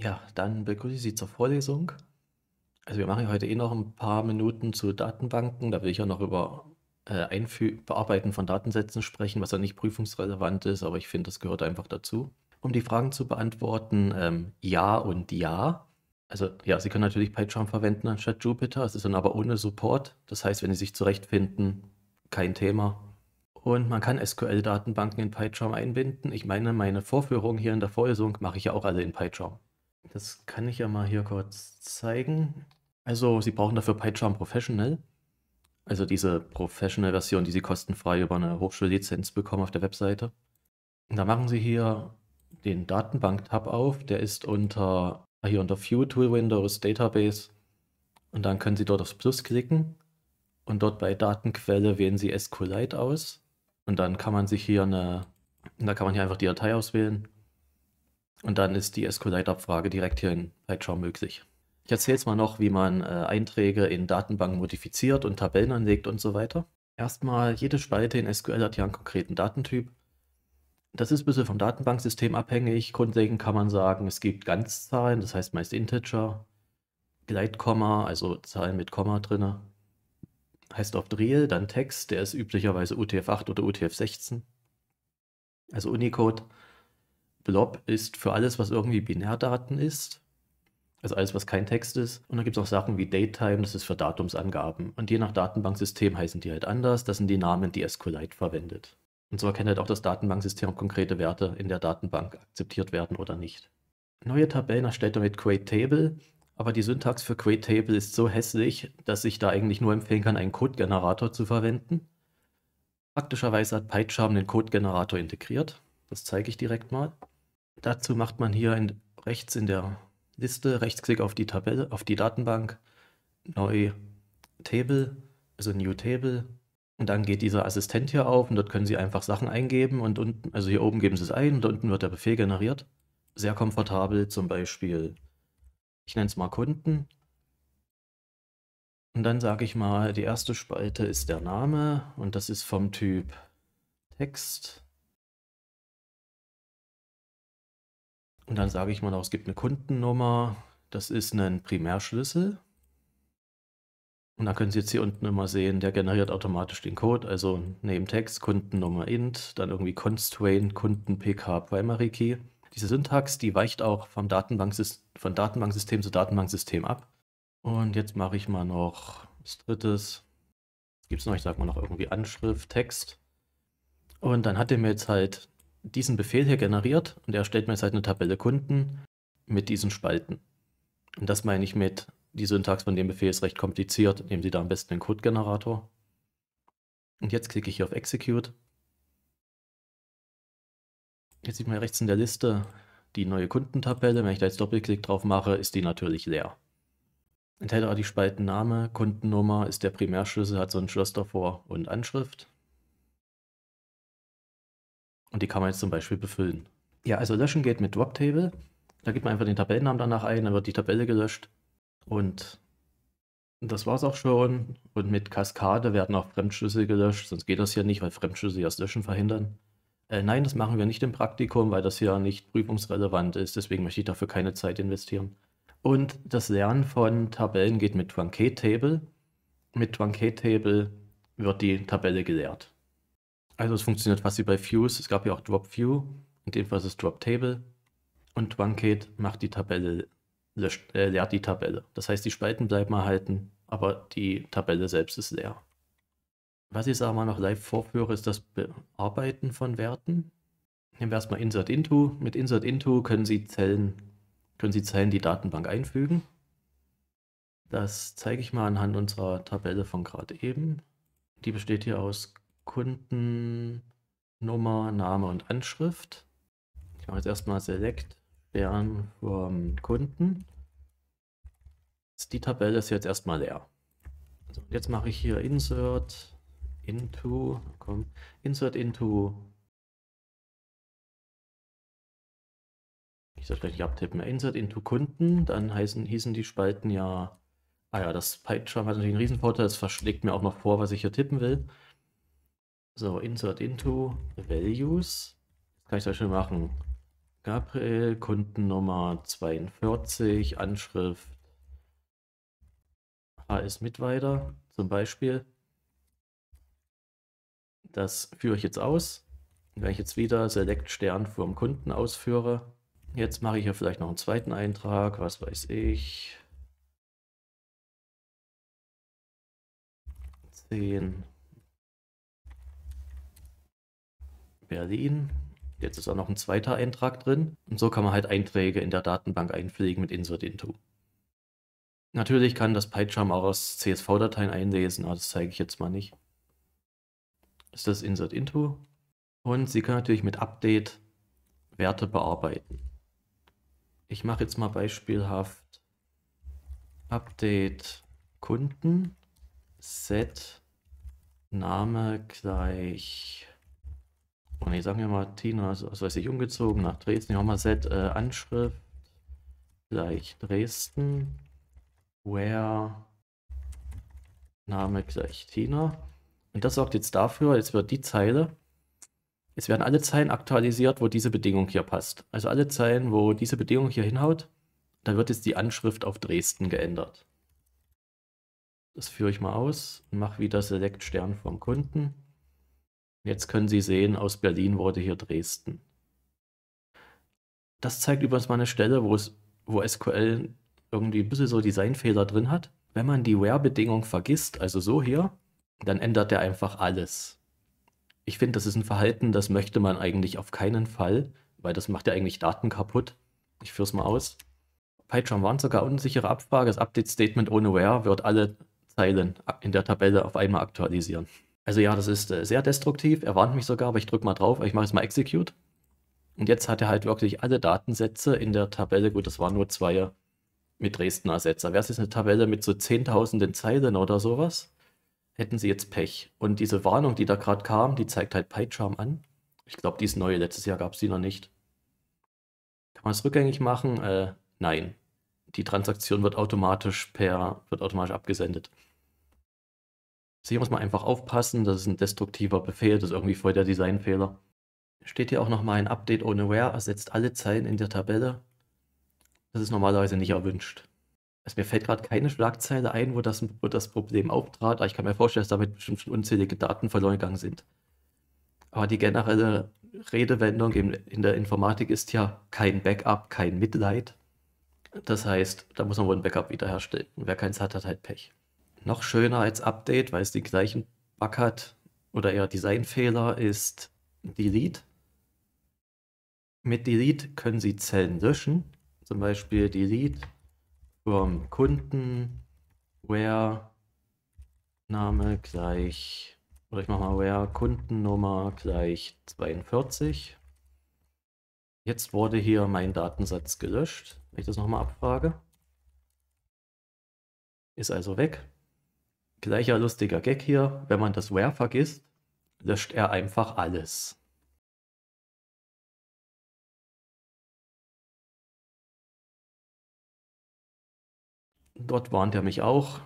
Ja, dann begrüße ich Sie zur Vorlesung. Also wir machen heute eh noch ein paar Minuten zu Datenbanken. Da will ich ja noch über äh, Einfü Bearbeiten von Datensätzen sprechen, was ja nicht prüfungsrelevant ist, aber ich finde, das gehört einfach dazu. Um die Fragen zu beantworten, ähm, ja und ja. Also ja, Sie können natürlich PyCharm verwenden anstatt Jupyter. Es ist dann aber ohne Support. Das heißt, wenn Sie sich zurechtfinden, kein Thema. Und man kann SQL-Datenbanken in PyCharm einbinden. Ich meine, meine Vorführungen hier in der Vorlesung mache ich ja auch alle in PyCharm. Das kann ich ja mal hier kurz zeigen. Also, Sie brauchen dafür PyCharm Professional. Also diese Professional-Version, die Sie kostenfrei über eine Hochschullizenz bekommen auf der Webseite. Und da machen Sie hier den Datenbank-Tab auf. Der ist unter, hier unter View Tool Windows Database. Und dann können Sie dort aufs Plus klicken. Und dort bei Datenquelle wählen Sie SQLite aus. Und dann kann man sich hier eine, da kann man hier einfach die Datei auswählen und dann ist die SQLite-Abfrage direkt hier in Lightjaw möglich. Ich erzähle jetzt mal noch, wie man äh, Einträge in Datenbanken modifiziert und Tabellen anlegt und so weiter. Erstmal, jede Spalte in SQL hat hier einen konkreten Datentyp. Das ist ein bisschen vom Datenbanksystem abhängig. Grundlegend kann man sagen, es gibt Ganzzahlen, das heißt meist Integer, Gleitkomma, also Zahlen mit Komma drin. Heißt oft Real, dann Text, der ist üblicherweise UTF-8 oder UTF-16, also Unicode. Blob ist für alles, was irgendwie Binärdaten ist. Also alles, was kein Text ist. Und dann gibt es auch Sachen wie Datetime, das ist für Datumsangaben. Und je nach Datenbanksystem heißen die halt anders. Das sind die Namen, die SQLite verwendet. Und so erkennt halt auch das Datenbanksystem, ob konkrete Werte in der Datenbank akzeptiert werden oder nicht. Neue Tabellen erstellt er mit Create aber die Syntax für Create ist so hässlich, dass ich da eigentlich nur empfehlen kann, einen Codegenerator zu verwenden. Praktischerweise hat PyCharm den Codegenerator integriert. Das zeige ich direkt mal. Dazu macht man hier in, rechts in der Liste Rechtsklick auf die Tabelle, auf die Datenbank, neu Table, also New Table. Und dann geht dieser Assistent hier auf und dort können Sie einfach Sachen eingeben und unten, also hier oben geben Sie es ein und unten wird der Befehl generiert. Sehr komfortabel, zum Beispiel, ich nenne es mal Kunden. Und dann sage ich mal, die erste Spalte ist der Name und das ist vom Typ Text. Und dann sage ich mal noch, es gibt eine Kundennummer, das ist ein Primärschlüssel. Und da können Sie jetzt hier unten immer sehen, der generiert automatisch den Code, also Name-Text, Kundennummer int, dann irgendwie Constraint, Kunden PK Primary Key. Diese Syntax, die weicht auch vom Datenbanksystem, von Datenbanksystem zu Datenbanksystem ab. Und jetzt mache ich mal noch das drittes. Gibt es noch, ich sage mal noch irgendwie Anschrift, Text. Und dann hat er mir jetzt halt diesen Befehl hier generiert und er stellt mir jetzt halt eine Tabelle Kunden mit diesen Spalten. Und das meine ich mit, die Syntax von dem Befehl ist recht kompliziert, nehmen Sie da am besten den Code-Generator. Und jetzt klicke ich hier auf Execute. Jetzt sieht man rechts in der Liste die neue Kundentabelle. Wenn ich da jetzt Doppelklick drauf mache, ist die natürlich leer. Enthält auch die Spaltenname, Kundennummer, ist der Primärschlüssel, hat so ein Schloss davor und Anschrift. Und die kann man jetzt zum Beispiel befüllen. Ja, also löschen geht mit Droptable. Da gibt man einfach den Tabellennamen danach ein, dann wird die Tabelle gelöscht. Und das war's auch schon. Und mit Kaskade werden auch Fremdschlüssel gelöscht, sonst geht das ja nicht, weil Fremdschlüssel ja das Löschen verhindern. Äh, nein, das machen wir nicht im Praktikum, weil das ja nicht prüfungsrelevant ist. Deswegen möchte ich dafür keine Zeit investieren. Und das Lernen von Tabellen geht mit Truncate Table. Mit Truncate Table wird die Tabelle gelehrt. Also es funktioniert fast wie bei Views. Es gab ja auch Drop View. In dem Fall ist es Drop Table. Und OneCade macht die Tabelle, löscht, äh, leert die Tabelle. Das heißt, die Spalten bleiben erhalten, aber die Tabelle selbst ist leer. Was ich mal noch live vorführe, ist das Bearbeiten von Werten. Nehmen wir erstmal Insert Into. Mit Insert Into können Sie Zellen, können Sie Zellen die Datenbank einfügen. Das zeige ich mal anhand unserer Tabelle von gerade eben. Die besteht hier aus Kundennummer, Name und Anschrift. Ich mache jetzt erstmal Select Stern vom Kunden. Die Tabelle ist jetzt erstmal leer. Also jetzt mache ich hier Insert into, komm, Insert into. Ich sollte gleich nicht abtippen. Insert into Kunden, dann heißen, hießen die Spalten ja. Ah ja, das PyCharm hat natürlich einen Riesenvorteil, es verschlägt mir auch noch vor, was ich hier tippen will. So, insert into values. Das kann ich da schon machen. Gabriel, Kundennummer 42, Anschrift HS Mitweiter zum Beispiel. Das führe ich jetzt aus. Wenn ich jetzt wieder Select Stern vom Kunden ausführe, jetzt mache ich hier vielleicht noch einen zweiten Eintrag, was weiß ich. 10 Berlin. Jetzt ist auch noch ein zweiter Eintrag drin. Und so kann man halt Einträge in der Datenbank einpflegen mit Insert into. Natürlich kann das PyCharm auch aus CSV-Dateien einlesen, aber das zeige ich jetzt mal nicht. ist das Insert into. Und Sie können natürlich mit Update Werte bearbeiten. Ich mache jetzt mal beispielhaft Update Kunden Set Name gleich und ich sagen mir mal Tina, also, was weiß ich, umgezogen nach Dresden. Hier haben wir Set äh, Anschrift, gleich Dresden, where, Name gleich Tina. Und das sorgt jetzt dafür, jetzt wird die Zeile, es werden alle Zeilen aktualisiert, wo diese Bedingung hier passt. Also alle Zeilen, wo diese Bedingung hier hinhaut, da wird jetzt die Anschrift auf Dresden geändert. Das führe ich mal aus und mache wieder Select Stern vom Kunden. Jetzt können Sie sehen, aus Berlin wurde hier Dresden. Das zeigt übrigens mal eine Stelle, wo, es, wo SQL irgendwie ein bisschen so Designfehler drin hat. Wenn man die Where-Bedingung vergisst, also so hier, dann ändert er einfach alles. Ich finde, das ist ein Verhalten, das möchte man eigentlich auf keinen Fall, weil das macht ja eigentlich Daten kaputt. Ich führe es mal aus. PyCharm warnt sogar unsichere Abfrage. Das Update-Statement ohne Where wird alle Zeilen in der Tabelle auf einmal aktualisieren. Also ja, das ist äh, sehr destruktiv. Er warnt mich sogar, aber ich drücke mal drauf. Ich mache jetzt mal Execute. Und jetzt hat er halt wirklich alle Datensätze in der Tabelle. Gut, das waren nur zwei mit Dresdner Sätze. Wäre es jetzt eine Tabelle mit so zehntausenden Zeilen oder sowas, hätten sie jetzt Pech. Und diese Warnung, die da gerade kam, die zeigt halt PyCharm an. Ich glaube, die ist neu. Letztes Jahr gab es die noch nicht. Kann man es rückgängig machen? Äh, nein. Die Transaktion wird automatisch per, wird automatisch abgesendet. Also hier muss man einfach aufpassen, das ist ein destruktiver Befehl, das ist irgendwie voll der Designfehler. Steht hier auch nochmal ein Update ohne Where, ersetzt alle Zeilen in der Tabelle. Das ist normalerweise nicht erwünscht. Also mir fällt gerade keine Schlagzeile ein, wo das, wo das Problem auftrat, aber ich kann mir vorstellen, dass damit bestimmt schon unzählige Daten verloren gegangen sind. Aber die generelle Redewendung in der Informatik ist ja kein Backup, kein Mitleid. Das heißt, da muss man wohl ein Backup wiederherstellen. Und wer keins hat, hat halt Pech noch schöner als Update, weil es den gleichen Bug hat oder eher Designfehler, ist Delete. Mit Delete können Sie Zellen löschen, zum Beispiel Delete vom Kunden, where Name gleich, oder ich mache mal where Kundennummer gleich 42. Jetzt wurde hier mein Datensatz gelöscht, wenn ich das nochmal abfrage. Ist also weg. Gleicher lustiger Gag hier, wenn man das Where vergisst, löscht er einfach alles. Dort warnt er mich auch.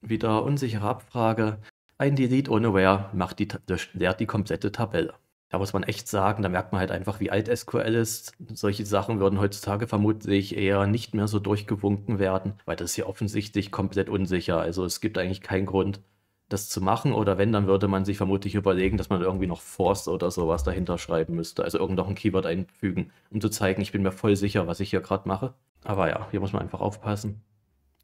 Wieder unsichere Abfrage. Ein Delete ohne Where macht die, löscht leert die komplette Tabelle da muss man echt sagen, da merkt man halt einfach, wie alt SQL ist. Solche Sachen würden heutzutage vermutlich eher nicht mehr so durchgewunken werden, weil das ist ja offensichtlich komplett unsicher. Also es gibt eigentlich keinen Grund, das zu machen. Oder wenn, dann würde man sich vermutlich überlegen, dass man irgendwie noch Force oder sowas dahinter schreiben müsste. Also irgend noch ein Keyword einfügen, um zu zeigen, ich bin mir voll sicher, was ich hier gerade mache. Aber ja, hier muss man einfach aufpassen.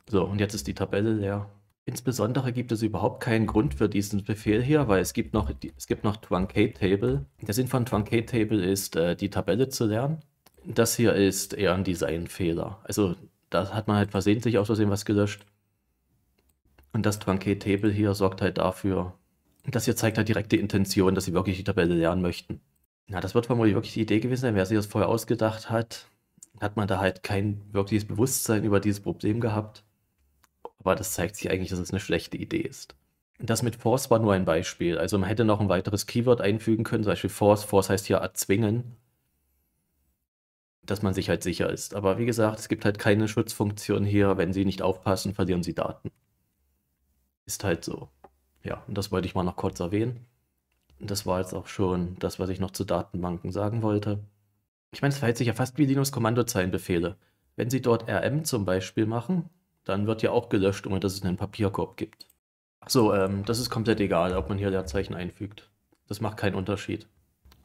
So, und jetzt ist die Tabelle leer. Insbesondere gibt es überhaupt keinen Grund für diesen Befehl hier, weil es gibt noch, es gibt noch Truncate Table. Der Sinn von Truncate Table ist, äh, die Tabelle zu lernen. Das hier ist eher ein Designfehler. Also da hat man halt versehentlich aus Versehen was gelöscht. Und das Truncate Table hier sorgt halt dafür, das hier zeigt halt direkt die Intention, dass sie wirklich die Tabelle lernen möchten. Na, das wird vermutlich wirklich die Idee gewesen sein. Wer sich das vorher ausgedacht hat, hat man da halt kein wirkliches Bewusstsein über dieses Problem gehabt. Aber das zeigt sich eigentlich, dass es eine schlechte Idee ist. Das mit Force war nur ein Beispiel. Also man hätte noch ein weiteres Keyword einfügen können, zum Beispiel Force. Force heißt hier erzwingen, dass man sich halt sicher ist. Aber wie gesagt, es gibt halt keine Schutzfunktion hier. Wenn Sie nicht aufpassen, verlieren Sie Daten. Ist halt so. Ja, und das wollte ich mal noch kurz erwähnen. Und das war jetzt auch schon das, was ich noch zu Datenbanken sagen wollte. Ich meine, es verhält sich ja fast wie Linux-Kommandozeilenbefehle. Wenn Sie dort RM zum Beispiel machen, dann wird ja auch gelöscht, ohne dass es einen Papierkorb gibt. So, ähm, das ist komplett egal, ob man hier Leerzeichen einfügt. Das macht keinen Unterschied.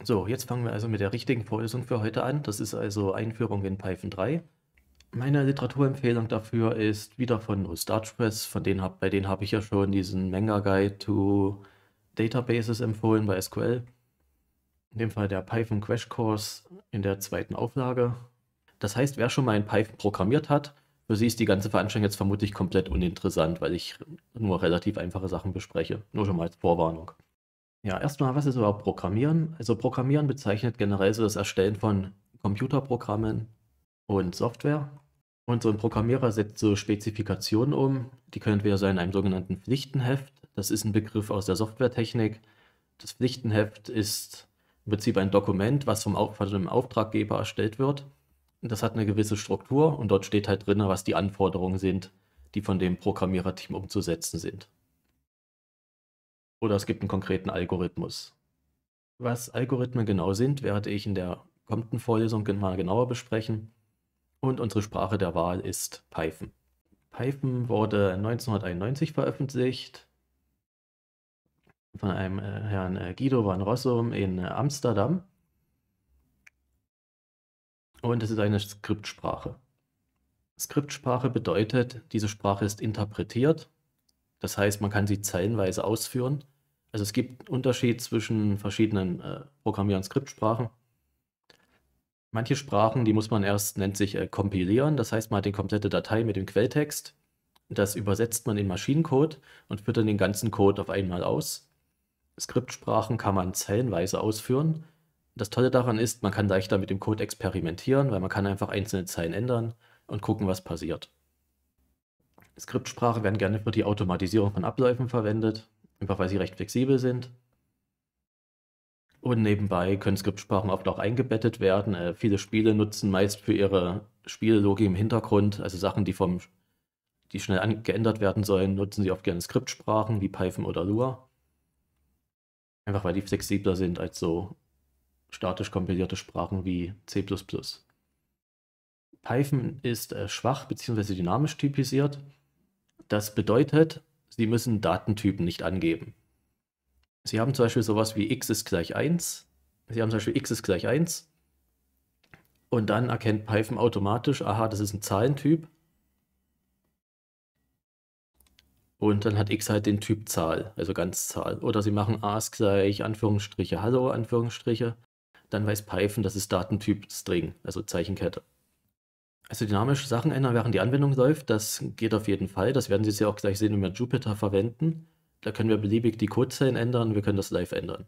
So, jetzt fangen wir also mit der richtigen Vorlesung für heute an. Das ist also Einführung in Python 3. Meine Literaturempfehlung dafür ist wieder von Starchpress, von denen hab, bei denen habe ich ja schon diesen Manga Guide to Databases empfohlen bei SQL. In dem Fall der Python Crash Course in der zweiten Auflage. Das heißt, wer schon mal in Python programmiert hat, für Sie ist die ganze Veranstaltung jetzt vermutlich komplett uninteressant, weil ich nur relativ einfache Sachen bespreche. Nur schon mal als Vorwarnung. Ja, erstmal, was ist überhaupt Programmieren? Also Programmieren bezeichnet generell so das Erstellen von Computerprogrammen und Software. Und so ein Programmierer setzt so Spezifikationen um. Die können entweder sein in einem sogenannten Pflichtenheft. Das ist ein Begriff aus der Softwaretechnik. Das Pflichtenheft ist im Prinzip ein Dokument, was vom, von dem Auftraggeber erstellt wird das hat eine gewisse Struktur und dort steht halt drin, was die Anforderungen sind, die von dem Programmiererteam umzusetzen sind. Oder es gibt einen konkreten Algorithmus. Was Algorithmen genau sind, werde ich in der kommenden Vorlesung mal genauer besprechen. Und unsere Sprache der Wahl ist Python. Python wurde 1991 veröffentlicht von einem äh, Herrn äh, Guido van Rossum in äh, Amsterdam. Und es ist eine Skriptsprache. Skriptsprache bedeutet, diese Sprache ist interpretiert. Das heißt, man kann sie zeilenweise ausführen. Also es gibt einen Unterschied zwischen verschiedenen äh, Programmier- und Skriptsprachen. Manche Sprachen, die muss man erst, nennt sich äh, kompilieren. Das heißt, man hat die komplette Datei mit dem Quelltext. Das übersetzt man in Maschinencode und führt dann den ganzen Code auf einmal aus. Skriptsprachen kann man zeilenweise ausführen das Tolle daran ist, man kann leichter mit dem Code experimentieren, weil man kann einfach einzelne Zeilen ändern und gucken, was passiert. Skriptsprachen werden gerne für die Automatisierung von Abläufen verwendet, einfach weil sie recht flexibel sind. Und nebenbei können Skriptsprachen oft auch eingebettet werden. Äh, viele Spiele nutzen meist für ihre Spiellogik im Hintergrund, also Sachen, die, vom, die schnell geändert werden sollen, nutzen sie oft gerne Skriptsprachen wie Python oder Lua. Einfach weil die flexibler sind als so statisch kompilierte Sprachen wie C++. Python ist äh, schwach bzw. dynamisch typisiert. Das bedeutet, Sie müssen Datentypen nicht angeben. Sie haben zum Beispiel sowas wie x ist gleich 1. Sie haben zum Beispiel x ist gleich 1. Und dann erkennt Python automatisch, aha, das ist ein Zahlentyp. Und dann hat x halt den Typ Zahl, also Ganzzahl. Oder sie machen a ist gleich Anführungsstriche Hallo, Anführungsstriche dann weiß Python, das ist Datentyp String, also Zeichenkette. Also dynamische Sachen ändern, während die Anwendung läuft, das geht auf jeden Fall. Das werden Sie jetzt ja auch gleich sehen, wenn wir Jupyter verwenden. Da können wir beliebig die Codezeilen ändern, wir können das live ändern.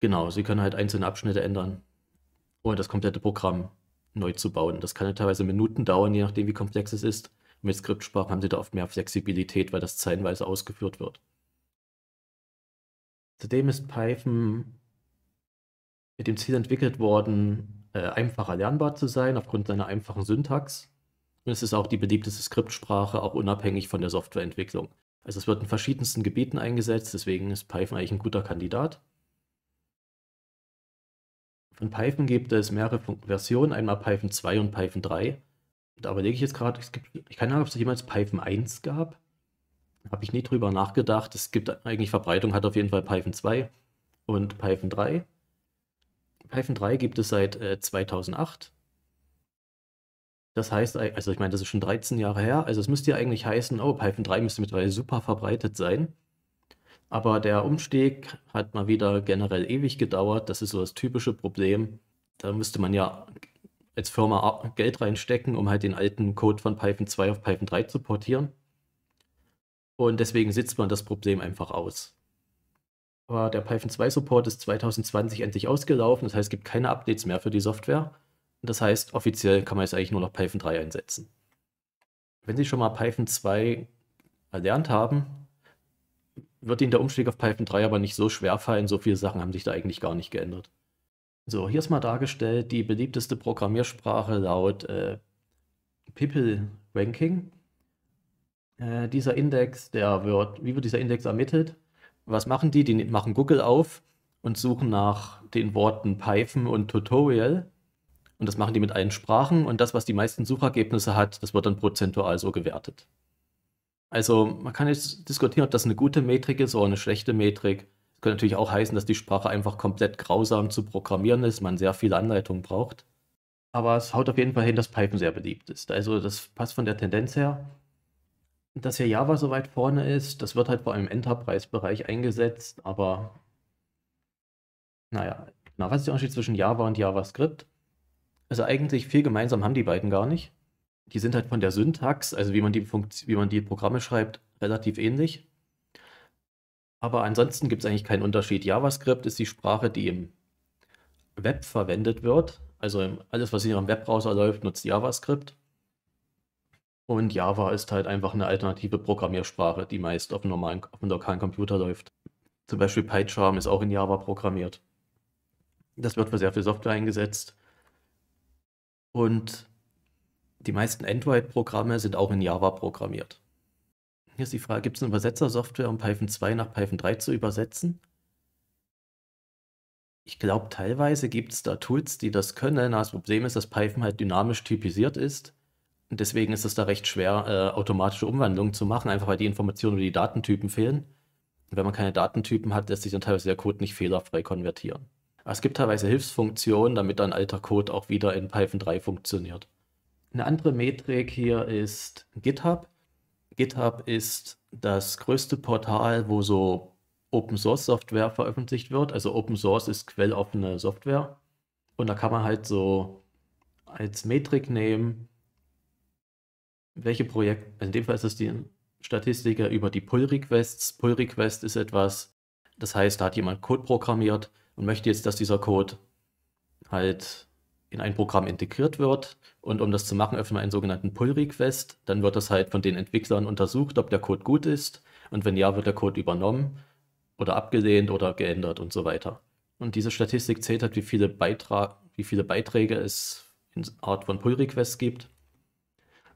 Genau, Sie können halt einzelne Abschnitte ändern, ohne das komplette Programm neu zu bauen. Das kann ja teilweise Minuten dauern, je nachdem wie komplex es ist. Mit Skriptsprache haben Sie da oft mehr Flexibilität, weil das zeilenweise ausgeführt wird. Zudem ist Python mit dem Ziel entwickelt worden, äh, einfacher lernbar zu sein, aufgrund seiner einfachen Syntax. Und es ist auch die beliebteste Skriptsprache, auch unabhängig von der Softwareentwicklung. Also es wird in verschiedensten Gebieten eingesetzt, deswegen ist Python eigentlich ein guter Kandidat. Von Python gibt es mehrere Versionen, einmal Python 2 und Python 3. Da überlege ich jetzt gerade, es gibt, ich keine Ahnung, ob es jemals Python 1 gab. Habe ich nie drüber nachgedacht. Es gibt eigentlich Verbreitung, hat auf jeden Fall Python 2 und Python 3. Python 3 gibt es seit äh, 2008. Das heißt, also ich meine, das ist schon 13 Jahre her. Also es müsste ja eigentlich heißen, oh, Python 3 müsste mittlerweile super verbreitet sein. Aber der Umstieg hat mal wieder generell ewig gedauert. Das ist so das typische Problem. Da müsste man ja als Firma Geld reinstecken, um halt den alten Code von Python 2 auf Python 3 zu portieren. Und deswegen sitzt man das Problem einfach aus. Aber der Python 2 Support ist 2020 endlich ausgelaufen. Das heißt, es gibt keine Updates mehr für die Software. Das heißt, offiziell kann man jetzt eigentlich nur noch Python 3 einsetzen. Wenn Sie schon mal Python 2 erlernt haben, wird Ihnen der Umstieg auf Python 3 aber nicht so schwer fallen. So viele Sachen haben sich da eigentlich gar nicht geändert. So, hier ist mal dargestellt die beliebteste Programmiersprache laut äh, People Ranking. Äh, dieser Index, der wird, wie wird dieser Index ermittelt? was machen die? Die ne-, machen Google auf und suchen nach den Worten Python und Tutorial. Und das machen die mit allen Sprachen. Und das, was die meisten Suchergebnisse hat, das wird dann prozentual so gewertet. Also man kann jetzt diskutieren, ob das eine gute Metrik ist oder eine schlechte Metrik. Es könnte natürlich auch heißen, dass die Sprache einfach komplett grausam zu programmieren ist, man sehr viele Anleitungen braucht. Aber es haut auf jeden Fall hin, dass Python sehr beliebt ist. Also das passt von der Tendenz her dass ja Java so weit vorne ist, das wird halt vor allem im Enterprise-Bereich eingesetzt, aber naja, na, was ist der Unterschied zwischen Java und JavaScript? Also eigentlich viel gemeinsam haben die beiden gar nicht. Die sind halt von der Syntax, also wie man die, Funkt wie man die Programme schreibt, relativ ähnlich. Aber ansonsten gibt es eigentlich keinen Unterschied. JavaScript ist die Sprache, die im Web verwendet wird. Also alles, was in Ihrem Webbrowser läuft, nutzt JavaScript. Und Java ist halt einfach eine alternative Programmiersprache, die meist auf einem normalen, auf einem lokalen Computer läuft. Zum Beispiel PyCharm ist auch in Java programmiert. Das wird für sehr viel Software eingesetzt. Und die meisten Android-Programme sind auch in Java programmiert. Hier ist die Frage, gibt es eine Übersetzersoftware, um Python 2 nach Python 3 zu übersetzen? Ich glaube, teilweise gibt es da Tools, die das können. Aber das Problem ist, dass Python halt dynamisch typisiert ist Deswegen ist es da recht schwer, äh, automatische Umwandlungen zu machen, einfach weil die Informationen über die Datentypen fehlen. Und wenn man keine Datentypen hat, lässt sich dann teilweise der Code nicht fehlerfrei konvertieren. Aber es gibt teilweise Hilfsfunktionen, damit dann alter Code auch wieder in Python 3 funktioniert. Eine andere Metrik hier ist GitHub. GitHub ist das größte Portal, wo so Open Source Software veröffentlicht wird. Also Open Source ist quelloffene Software. Und da kann man halt so als Metrik nehmen, welche Projekte, in dem Fall ist es die Statistiker über die Pull-Requests. Pull-Request ist etwas, das heißt, da hat jemand Code programmiert und möchte jetzt, dass dieser Code halt in ein Programm integriert wird. Und um das zu machen, öffnen wir einen sogenannten Pull-Request. Dann wird das halt von den Entwicklern untersucht, ob der Code gut ist. Und wenn ja, wird der Code übernommen oder abgelehnt oder geändert und so weiter. Und diese Statistik zählt halt, wie viele, Beitra wie viele Beiträge es in Art von Pull-Requests gibt.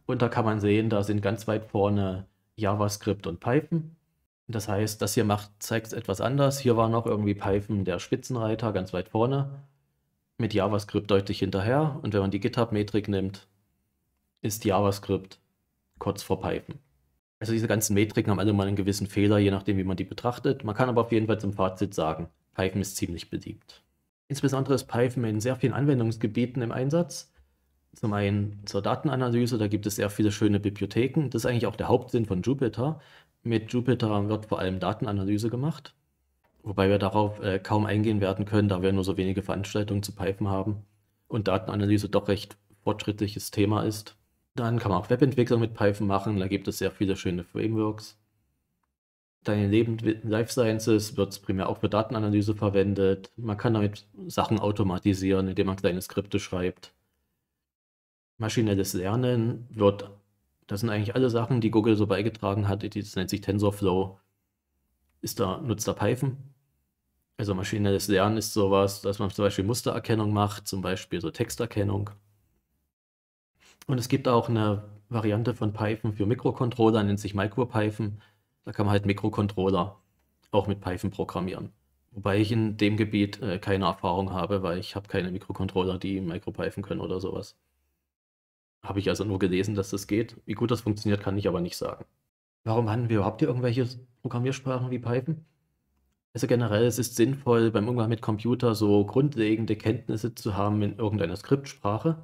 Und da kann man sehen, da sind ganz weit vorne JavaScript und Python. Das heißt, das hier macht, zeigt es etwas anders. Hier war noch irgendwie Python der Spitzenreiter ganz weit vorne, mit JavaScript deutlich hinterher. Und wenn man die GitHub-Metrik nimmt, ist JavaScript kurz vor Python. Also diese ganzen Metriken haben alle mal einen gewissen Fehler, je nachdem, wie man die betrachtet. Man kann aber auf jeden Fall zum Fazit sagen, Python ist ziemlich beliebt. Insbesondere ist Python in sehr vielen Anwendungsgebieten im Einsatz zum einen zur Datenanalyse, da gibt es sehr viele schöne Bibliotheken. Das ist eigentlich auch der Hauptsinn von Jupyter. Mit Jupyter wird vor allem Datenanalyse gemacht, wobei wir darauf äh, kaum eingehen werden können, da wir nur so wenige Veranstaltungen zu Python haben und Datenanalyse doch recht fortschrittliches Thema ist. Dann kann man auch Webentwicklung mit Python machen, da gibt es sehr viele schöne Frameworks. Dann in Leben Life Sciences wird es primär auch für Datenanalyse verwendet. Man kann damit Sachen automatisieren, indem man kleine Skripte schreibt. Maschinelles Lernen wird, das sind eigentlich alle Sachen, die Google so beigetragen hat. Das nennt sich TensorFlow. Ist da, nutzt da Python. Also maschinelles Lernen ist sowas, dass man zum Beispiel Mustererkennung macht, zum Beispiel so Texterkennung. Und es gibt auch eine Variante von Python für Mikrocontroller, nennt sich MicroPython. Da kann man halt Mikrocontroller auch mit Python programmieren. Wobei ich in dem Gebiet äh, keine Erfahrung habe, weil ich habe keine Mikrocontroller, die MicroPython können oder sowas. Habe ich also nur gelesen, dass das geht. Wie gut das funktioniert, kann ich aber nicht sagen. Warum haben wir überhaupt hier irgendwelche Programmiersprachen wie Python? Also generell, es ist sinnvoll, beim Umgang mit Computer so grundlegende Kenntnisse zu haben in irgendeiner Skriptsprache,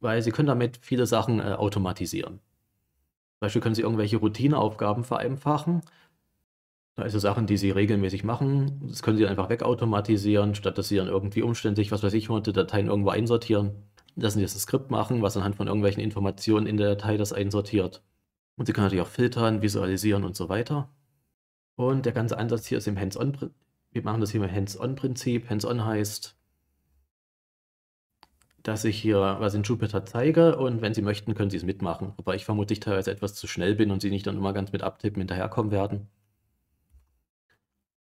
weil sie können damit viele Sachen äh, automatisieren. Zum Beispiel können sie irgendwelche Routineaufgaben vereinfachen. Also Sachen, die sie regelmäßig machen, das können sie einfach wegautomatisieren, statt dass sie dann irgendwie umständlich, was weiß ich, hunderte Dateien irgendwo einsortieren sie das Skript machen, was anhand von irgendwelchen Informationen in der Datei das einsortiert. Und Sie können natürlich auch filtern, visualisieren und so weiter. Und der ganze Ansatz hier ist im Hands-on. Wir machen das hier im Hands-on-Prinzip. Hands-on heißt, dass ich hier was in Jupyter zeige und wenn Sie möchten, können Sie es mitmachen. Wobei ich vermutlich teilweise etwas zu schnell bin und Sie nicht dann immer ganz mit Abtippen hinterherkommen werden.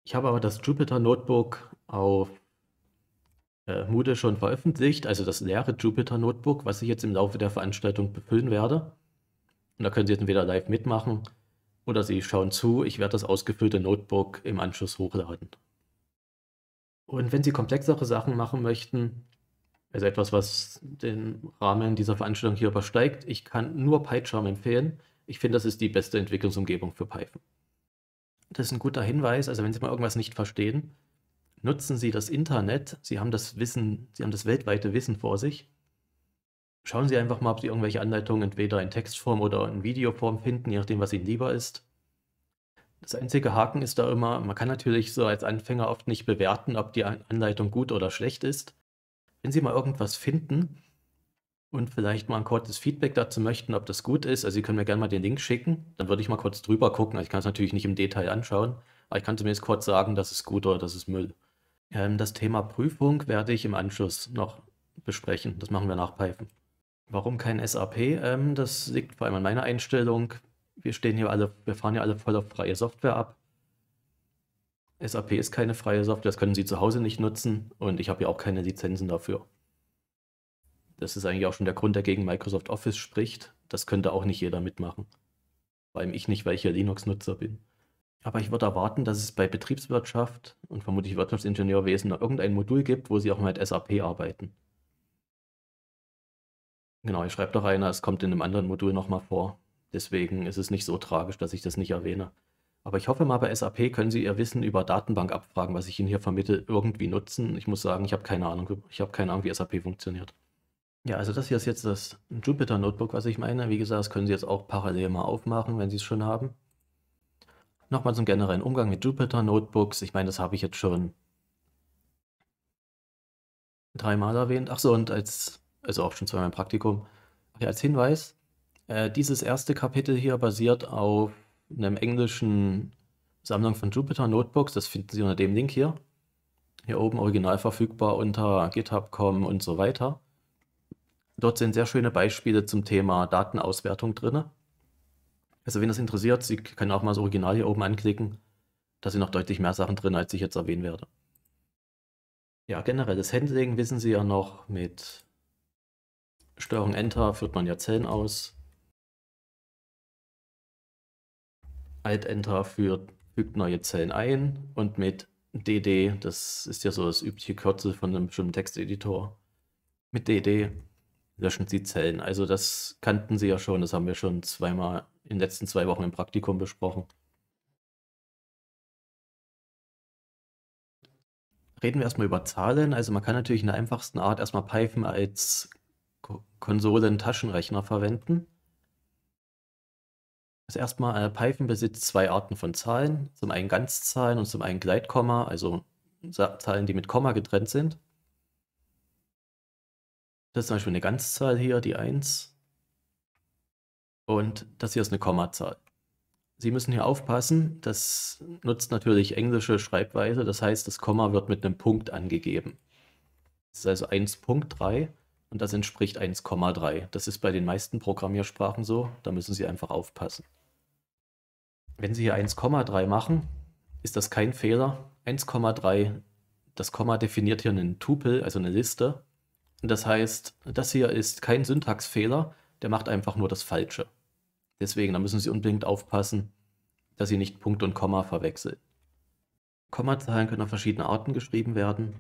Ich habe aber das Jupyter Notebook auf äh, Mude schon veröffentlicht, also das leere Jupyter Notebook, was ich jetzt im Laufe der Veranstaltung befüllen werde. Und da können Sie entweder live mitmachen oder Sie schauen zu. Ich werde das ausgefüllte Notebook im Anschluss hochladen. Und wenn Sie komplexere Sachen machen möchten, also etwas, was den Rahmen dieser Veranstaltung hier übersteigt, ich kann nur PyCharm empfehlen. Ich finde, das ist die beste Entwicklungsumgebung für Python. Das ist ein guter Hinweis. Also wenn Sie mal irgendwas nicht verstehen, nutzen Sie das Internet, Sie haben das Wissen, Sie haben das weltweite Wissen vor sich. Schauen Sie einfach mal, ob Sie irgendwelche Anleitungen entweder in Textform oder in Videoform finden, je nachdem, was Ihnen lieber ist. Das einzige Haken ist da immer, man kann natürlich so als Anfänger oft nicht bewerten, ob die Anleitung gut oder schlecht ist. Wenn Sie mal irgendwas finden und vielleicht mal ein kurzes Feedback dazu möchten, ob das gut ist, also Sie können mir gerne mal den Link schicken, dann würde ich mal kurz drüber gucken. Also ich kann es natürlich nicht im Detail anschauen, aber ich kann zumindest kurz sagen, das ist gut oder das ist Müll. Ähm, das Thema Prüfung werde ich im Anschluss noch besprechen. Das machen wir nach Python. Warum kein SAP? Ähm, das liegt vor allem an meiner Einstellung. Wir stehen hier alle, wir fahren ja alle voll auf freie Software ab. SAP ist keine freie Software, das können Sie zu Hause nicht nutzen und ich habe ja auch keine Lizenzen dafür. Das ist eigentlich auch schon der Grund, der gegen Microsoft Office spricht. Das könnte auch nicht jeder mitmachen. Vor allem ich nicht, weil ich ja Linux-Nutzer bin. Aber ich würde erwarten, dass es bei Betriebswirtschaft und vermutlich Wirtschaftsingenieurwesen irgendein Modul gibt, wo sie auch mal mit SAP arbeiten. Genau, ich schreibe doch einer, es kommt in einem anderen Modul nochmal vor. Deswegen ist es nicht so tragisch, dass ich das nicht erwähne. Aber ich hoffe mal, bei SAP können Sie Ihr Wissen über Datenbankabfragen, was ich Ihnen hier vermittle, irgendwie nutzen. Ich muss sagen, ich habe keine Ahnung. Ich habe keine Ahnung, wie SAP funktioniert. Ja, also das hier ist jetzt das Jupyter Notebook, was ich meine. Wie gesagt, das können Sie jetzt auch parallel mal aufmachen, wenn Sie es schon haben. Nochmal zum generellen Umgang mit Jupyter Notebooks. Ich meine, das habe ich jetzt schon dreimal erwähnt. Achso, und als, also auch schon zweimal im Praktikum. Ja, als Hinweis, äh, dieses erste Kapitel hier basiert auf einem englischen Sammlung von Jupyter Notebooks. Das finden Sie unter dem Link hier. Hier oben original verfügbar unter github.com und so weiter. Dort sind sehr schöne Beispiele zum Thema Datenauswertung drin. Also wen das interessiert, Sie können auch mal das Original hier oben anklicken. Da sind noch deutlich mehr Sachen drin, als ich jetzt erwähnen werde. Ja, generell das Handling wissen Sie ja noch mit Steuerung Enter führt man ja Zellen aus. Alt Enter führt, fügt neue Zellen ein und mit DD, das ist ja so das übliche Kürzel von einem bestimmten Texteditor, mit DD löschen Sie Zellen. Also das kannten Sie ja schon, das haben wir schon zweimal in den letzten zwei Wochen im Praktikum besprochen. Reden wir erstmal über Zahlen. Also man kann natürlich in der einfachsten Art erstmal Python als Konsolen-Taschenrechner verwenden. Also erstmal, äh, Python besitzt zwei Arten von Zahlen. Zum einen Ganzzahlen und zum einen Gleitkomma, also Zahlen, die mit Komma getrennt sind. Das ist zum Beispiel eine Ganzzahl hier, die 1. Und das hier ist eine Kommazahl. Sie müssen hier aufpassen, das nutzt natürlich englische Schreibweise, das heißt, das Komma wird mit einem Punkt angegeben. Das ist also 1.3 und das entspricht 1,3. Das ist bei den meisten Programmiersprachen so, da müssen Sie einfach aufpassen. Wenn Sie hier 1,3 machen, ist das kein Fehler. 1,3, das Komma definiert hier einen Tupel, also eine Liste. Und das heißt, das hier ist kein Syntaxfehler, der macht einfach nur das Falsche. Deswegen, da müssen Sie unbedingt aufpassen, dass Sie nicht Punkt und Komma verwechseln. Kommazahlen können auf verschiedene Arten geschrieben werden.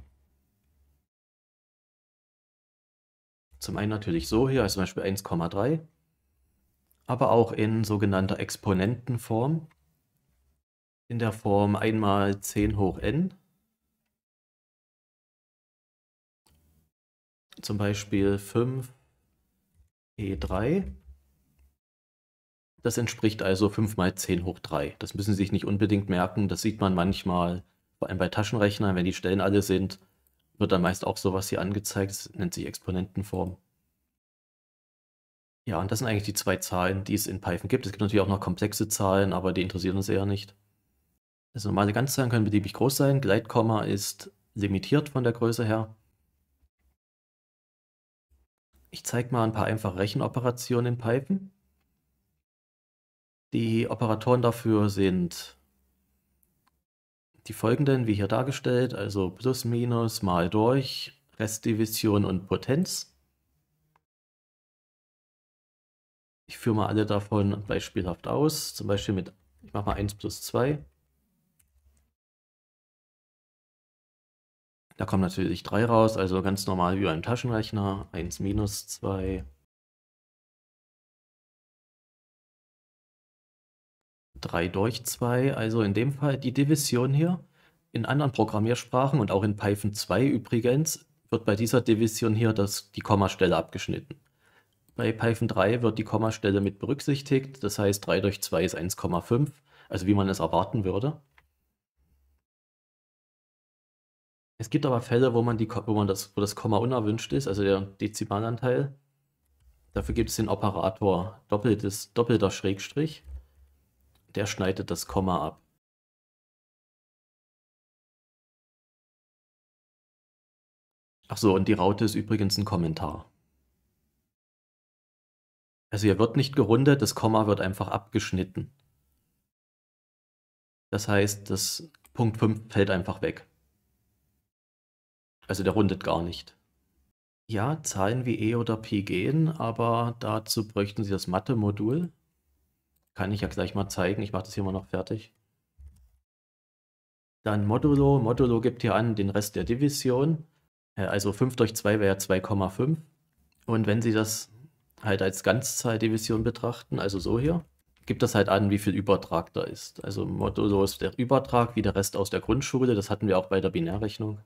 Zum einen natürlich so hier, also zum Beispiel 1,3, aber auch in sogenannter Exponentenform, in der Form 1 mal 10 hoch n. Zum Beispiel 5 e3 das entspricht also 5 mal 10 hoch 3. Das müssen Sie sich nicht unbedingt merken. Das sieht man manchmal, vor allem bei Taschenrechnern, wenn die Stellen alle sind, wird dann meist auch sowas hier angezeigt. Das nennt sich Exponentenform. Ja, und das sind eigentlich die zwei Zahlen, die es in Python gibt. Es gibt natürlich auch noch komplexe Zahlen, aber die interessieren uns eher nicht. Also normale Ganzzahlen können beliebig groß sein. Gleitkomma ist limitiert von der Größe her. Ich zeige mal ein paar einfache Rechenoperationen in Python. Die Operatoren dafür sind die folgenden, wie hier dargestellt, also plus, minus, mal durch, Restdivision und Potenz. Ich führe mal alle davon beispielhaft aus, zum Beispiel mit, ich mache mal 1 plus 2. Da kommen natürlich 3 raus, also ganz normal wie beim Taschenrechner, 1 minus 2, 3 durch 2, also in dem Fall die Division hier. In anderen Programmiersprachen und auch in Python 2 übrigens wird bei dieser Division hier das, die Kommastelle abgeschnitten. Bei Python 3 wird die Kommastelle mit berücksichtigt, das heißt 3 durch 2 ist 1,5, also wie man es erwarten würde. Es gibt aber Fälle, wo man, die, wo man das, wo das Komma unerwünscht ist, also der Dezimalanteil. Dafür gibt es den Operator doppeltes, doppelter Schrägstrich der schneidet das Komma ab. Ach so, und die Raute ist übrigens ein Kommentar. Also hier wird nicht gerundet, das Komma wird einfach abgeschnitten. Das heißt, das Punkt 5 fällt einfach weg. Also der rundet gar nicht. Ja, Zahlen wie E oder P gehen, aber dazu bräuchten Sie das Mathe-Modul. Kann ich ja gleich mal zeigen. Ich mache das hier mal noch fertig. Dann Modulo. Modulo gibt hier an den Rest der Division. Äh, also 5 durch 2 wäre 2,5. Und wenn Sie das halt als Ganzzahldivision betrachten, also so hier, gibt das halt an, wie viel Übertrag da ist. Also Modulo ist der Übertrag, wie der Rest aus der Grundschule. Das hatten wir auch bei der Binärrechnung.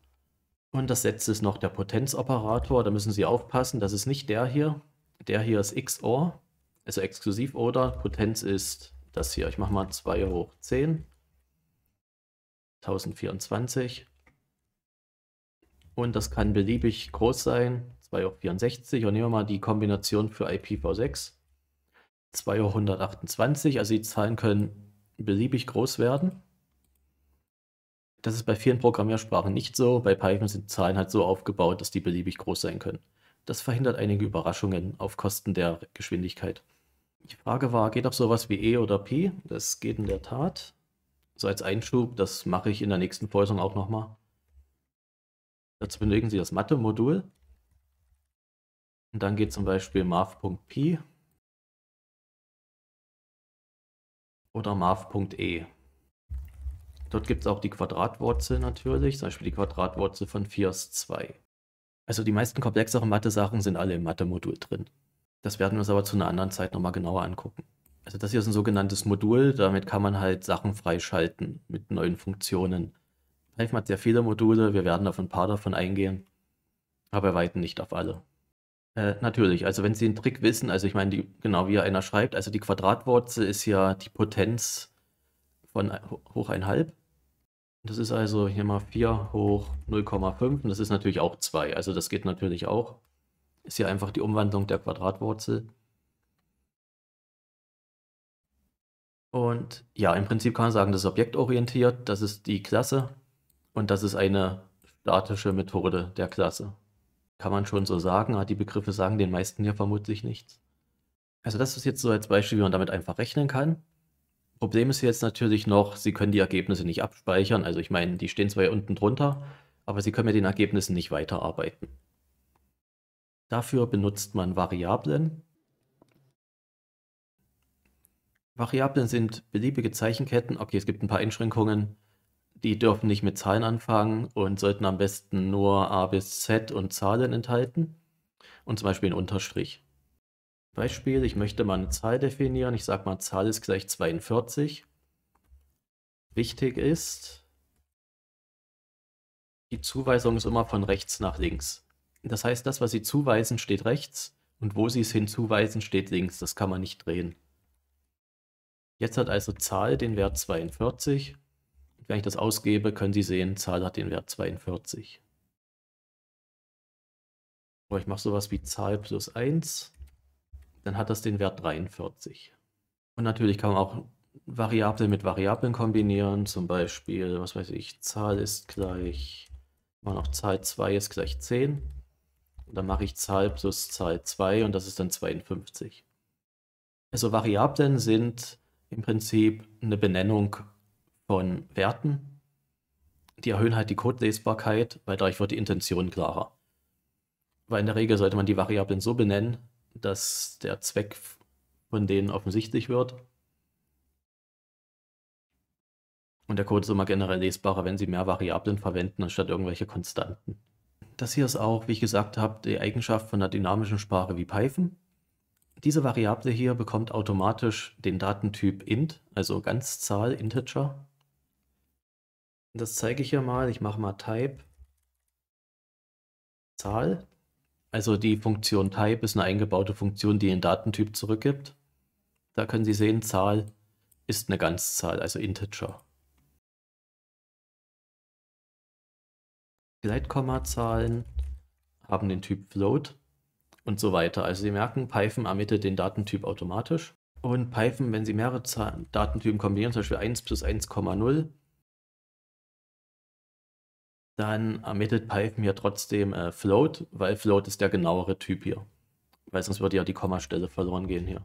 Und das letzte ist noch der Potenzoperator. Da müssen Sie aufpassen, das ist nicht der hier. Der hier ist XOR. Also exklusiv oder Potenz ist das hier. Ich mache mal 2 hoch 10. 1024. Und das kann beliebig groß sein. 2 hoch 64. Und nehmen wir mal die Kombination für IPv6. 2 hoch 128. Also die Zahlen können beliebig groß werden. Das ist bei vielen Programmiersprachen nicht so. Bei Python sind Zahlen halt so aufgebaut, dass die beliebig groß sein können. Das verhindert einige Überraschungen auf Kosten der Geschwindigkeit. Die Frage war, geht auch sowas wie E oder P? Das geht in der Tat. So als Einschub, das mache ich in der nächsten Vorlesung auch nochmal. Dazu benötigen Sie das Mathe-Modul. Und dann geht zum Beispiel marv.p oder marv.e. Dort gibt es auch die Quadratwurzel natürlich, zum Beispiel die Quadratwurzel von 4 aus 2. Also die meisten komplexeren Mathe-Sachen sind alle im Mathe-Modul drin. Das werden wir uns aber zu einer anderen Zeit nochmal genauer angucken. Also das hier ist ein sogenanntes Modul, damit kann man halt Sachen freischalten mit neuen Funktionen. Python hat sehr viele Module, wir werden auf ein paar davon eingehen, aber weiten nicht auf alle. Äh, natürlich, also wenn Sie einen Trick wissen, also ich meine, die, genau wie einer schreibt, also die Quadratwurzel ist ja die Potenz von hoch 1,5. Das ist also hier mal 4 hoch 0,5 und das ist natürlich auch 2, also das geht natürlich auch ist hier einfach die Umwandlung der Quadratwurzel. Und ja, im Prinzip kann man sagen, das ist objektorientiert, das ist die Klasse und das ist eine statische Methode der Klasse. Kann man schon so sagen, aber die Begriffe sagen den meisten hier vermutlich nichts. Also das ist jetzt so als Beispiel, wie man damit einfach rechnen kann. Problem ist jetzt natürlich noch, Sie können die Ergebnisse nicht abspeichern. Also ich meine, die stehen zwar hier unten drunter, aber Sie können mit den Ergebnissen nicht weiterarbeiten. Dafür benutzt man Variablen. Variablen sind beliebige Zeichenketten. Okay, es gibt ein paar Einschränkungen. Die dürfen nicht mit Zahlen anfangen und sollten am besten nur A bis Z und Zahlen enthalten. Und zum Beispiel ein Unterstrich. Beispiel, ich möchte mal eine Zahl definieren. Ich sage mal, Zahl ist gleich 42. Wichtig ist, die Zuweisung ist immer von rechts nach links. Das heißt, das, was Sie zuweisen, steht rechts und wo Sie es hinzuweisen, steht links. Das kann man nicht drehen. Jetzt hat also Zahl den Wert 42. Wenn ich das ausgebe, können Sie sehen, Zahl hat den Wert 42. Ich mache sowas wie Zahl plus 1, dann hat das den Wert 43. Und natürlich kann man auch Variablen mit Variablen kombinieren, zum Beispiel, was weiß ich, Zahl ist gleich, immer noch Zahl 2 ist gleich 10 dann mache ich Zahl plus Zahl 2 und das ist dann 52. Also Variablen sind im Prinzip eine Benennung von Werten. Die erhöhen halt die Codelesbarkeit, weil dadurch wird die Intention klarer. Weil in der Regel sollte man die Variablen so benennen, dass der Zweck von denen offensichtlich wird. Und der Code ist immer generell lesbarer, wenn sie mehr Variablen verwenden, anstatt irgendwelche Konstanten. Das hier ist auch, wie ich gesagt habe, die Eigenschaft von einer dynamischen Sprache wie Python. Diese Variable hier bekommt automatisch den Datentyp int, also Ganzzahl, Integer. Das zeige ich hier mal. Ich mache mal type Zahl. Also die Funktion type ist eine eingebaute Funktion, die den Datentyp zurückgibt. Da können Sie sehen, Zahl ist eine Ganzzahl, also Integer. Gleitkommazahlen haben den Typ Float und so weiter. Also Sie merken, Python ermittelt den Datentyp automatisch. Und Python, wenn Sie mehrere Zahlen, Datentypen kombinieren, zum Beispiel 1 plus 1,0, dann ermittelt Python hier trotzdem äh, Float, weil Float ist der genauere Typ hier. Weil sonst würde ja die Kommastelle verloren gehen hier.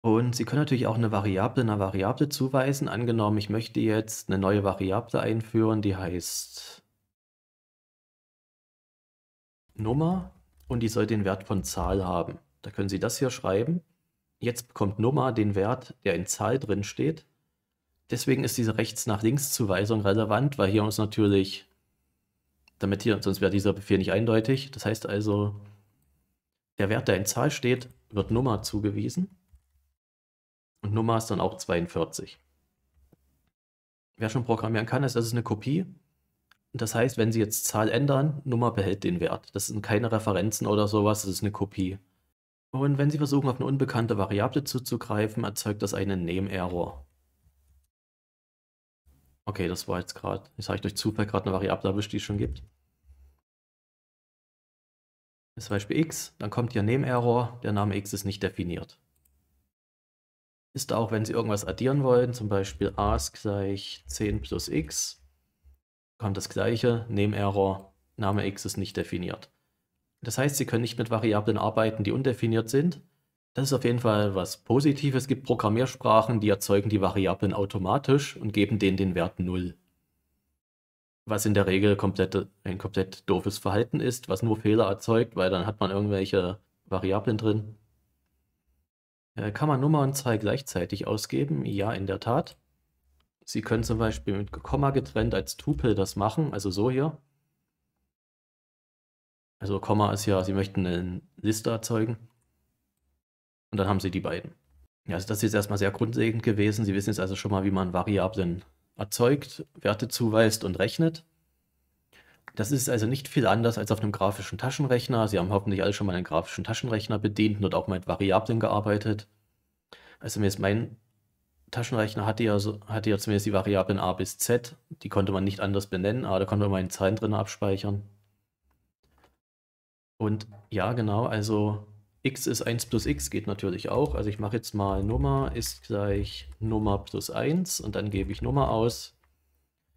Und Sie können natürlich auch eine Variable einer Variable zuweisen. Angenommen, ich möchte jetzt eine neue Variable einführen, die heißt Nummer und die soll den Wert von Zahl haben. Da können Sie das hier schreiben. Jetzt bekommt Nummer den Wert, der in Zahl drin steht. Deswegen ist diese rechts nach links Zuweisung relevant, weil hier uns natürlich, damit hier, sonst wäre dieser Befehl nicht eindeutig. Das heißt also, der Wert, der in Zahl steht, wird Nummer zugewiesen. Und Nummer ist dann auch 42. Wer schon programmieren kann, ist, das ist eine Kopie das heißt, wenn Sie jetzt Zahl ändern, Nummer behält den Wert. Das sind keine Referenzen oder sowas, das ist eine Kopie. Und wenn Sie versuchen, auf eine unbekannte Variable zuzugreifen, erzeugt das einen Name-Error. Okay, das war jetzt gerade. Jetzt habe ich durch Zufall gerade eine Variable erwischt, die es schon gibt. Zum Beispiel x, dann kommt hier Name-Error, der Name x ist nicht definiert. Ist auch, wenn Sie irgendwas addieren wollen, zum Beispiel ask gleich 10 plus x, kommt das gleiche, Name-Error, Name X ist nicht definiert. Das heißt, Sie können nicht mit Variablen arbeiten, die undefiniert sind. Das ist auf jeden Fall was Positives. Es gibt Programmiersprachen, die erzeugen die Variablen automatisch und geben denen den Wert 0. Was in der Regel komplett, ein komplett doofes Verhalten ist, was nur Fehler erzeugt, weil dann hat man irgendwelche Variablen drin. Äh, kann man Nummer und 2 gleichzeitig ausgeben? Ja, in der Tat. Sie können zum Beispiel mit Komma getrennt als Tupel das machen, also so hier. Also Komma ist ja, Sie möchten eine Liste erzeugen. Und dann haben Sie die beiden. Ja, also das ist jetzt erstmal sehr grundlegend gewesen. Sie wissen jetzt also schon mal, wie man Variablen erzeugt, Werte zuweist und rechnet. Das ist also nicht viel anders als auf einem grafischen Taschenrechner. Sie haben hoffentlich alle schon mal einen grafischen Taschenrechner bedient und auch mit Variablen gearbeitet. Also mir ist mein Taschenrechner hatte ja, so, hatte ja zumindest die Variablen a bis z. Die konnte man nicht anders benennen, aber da konnte man Zahlen drin abspeichern. Und ja, genau, also x ist 1 plus x geht natürlich auch. Also ich mache jetzt mal Nummer ist gleich Nummer plus 1 und dann gebe ich Nummer aus.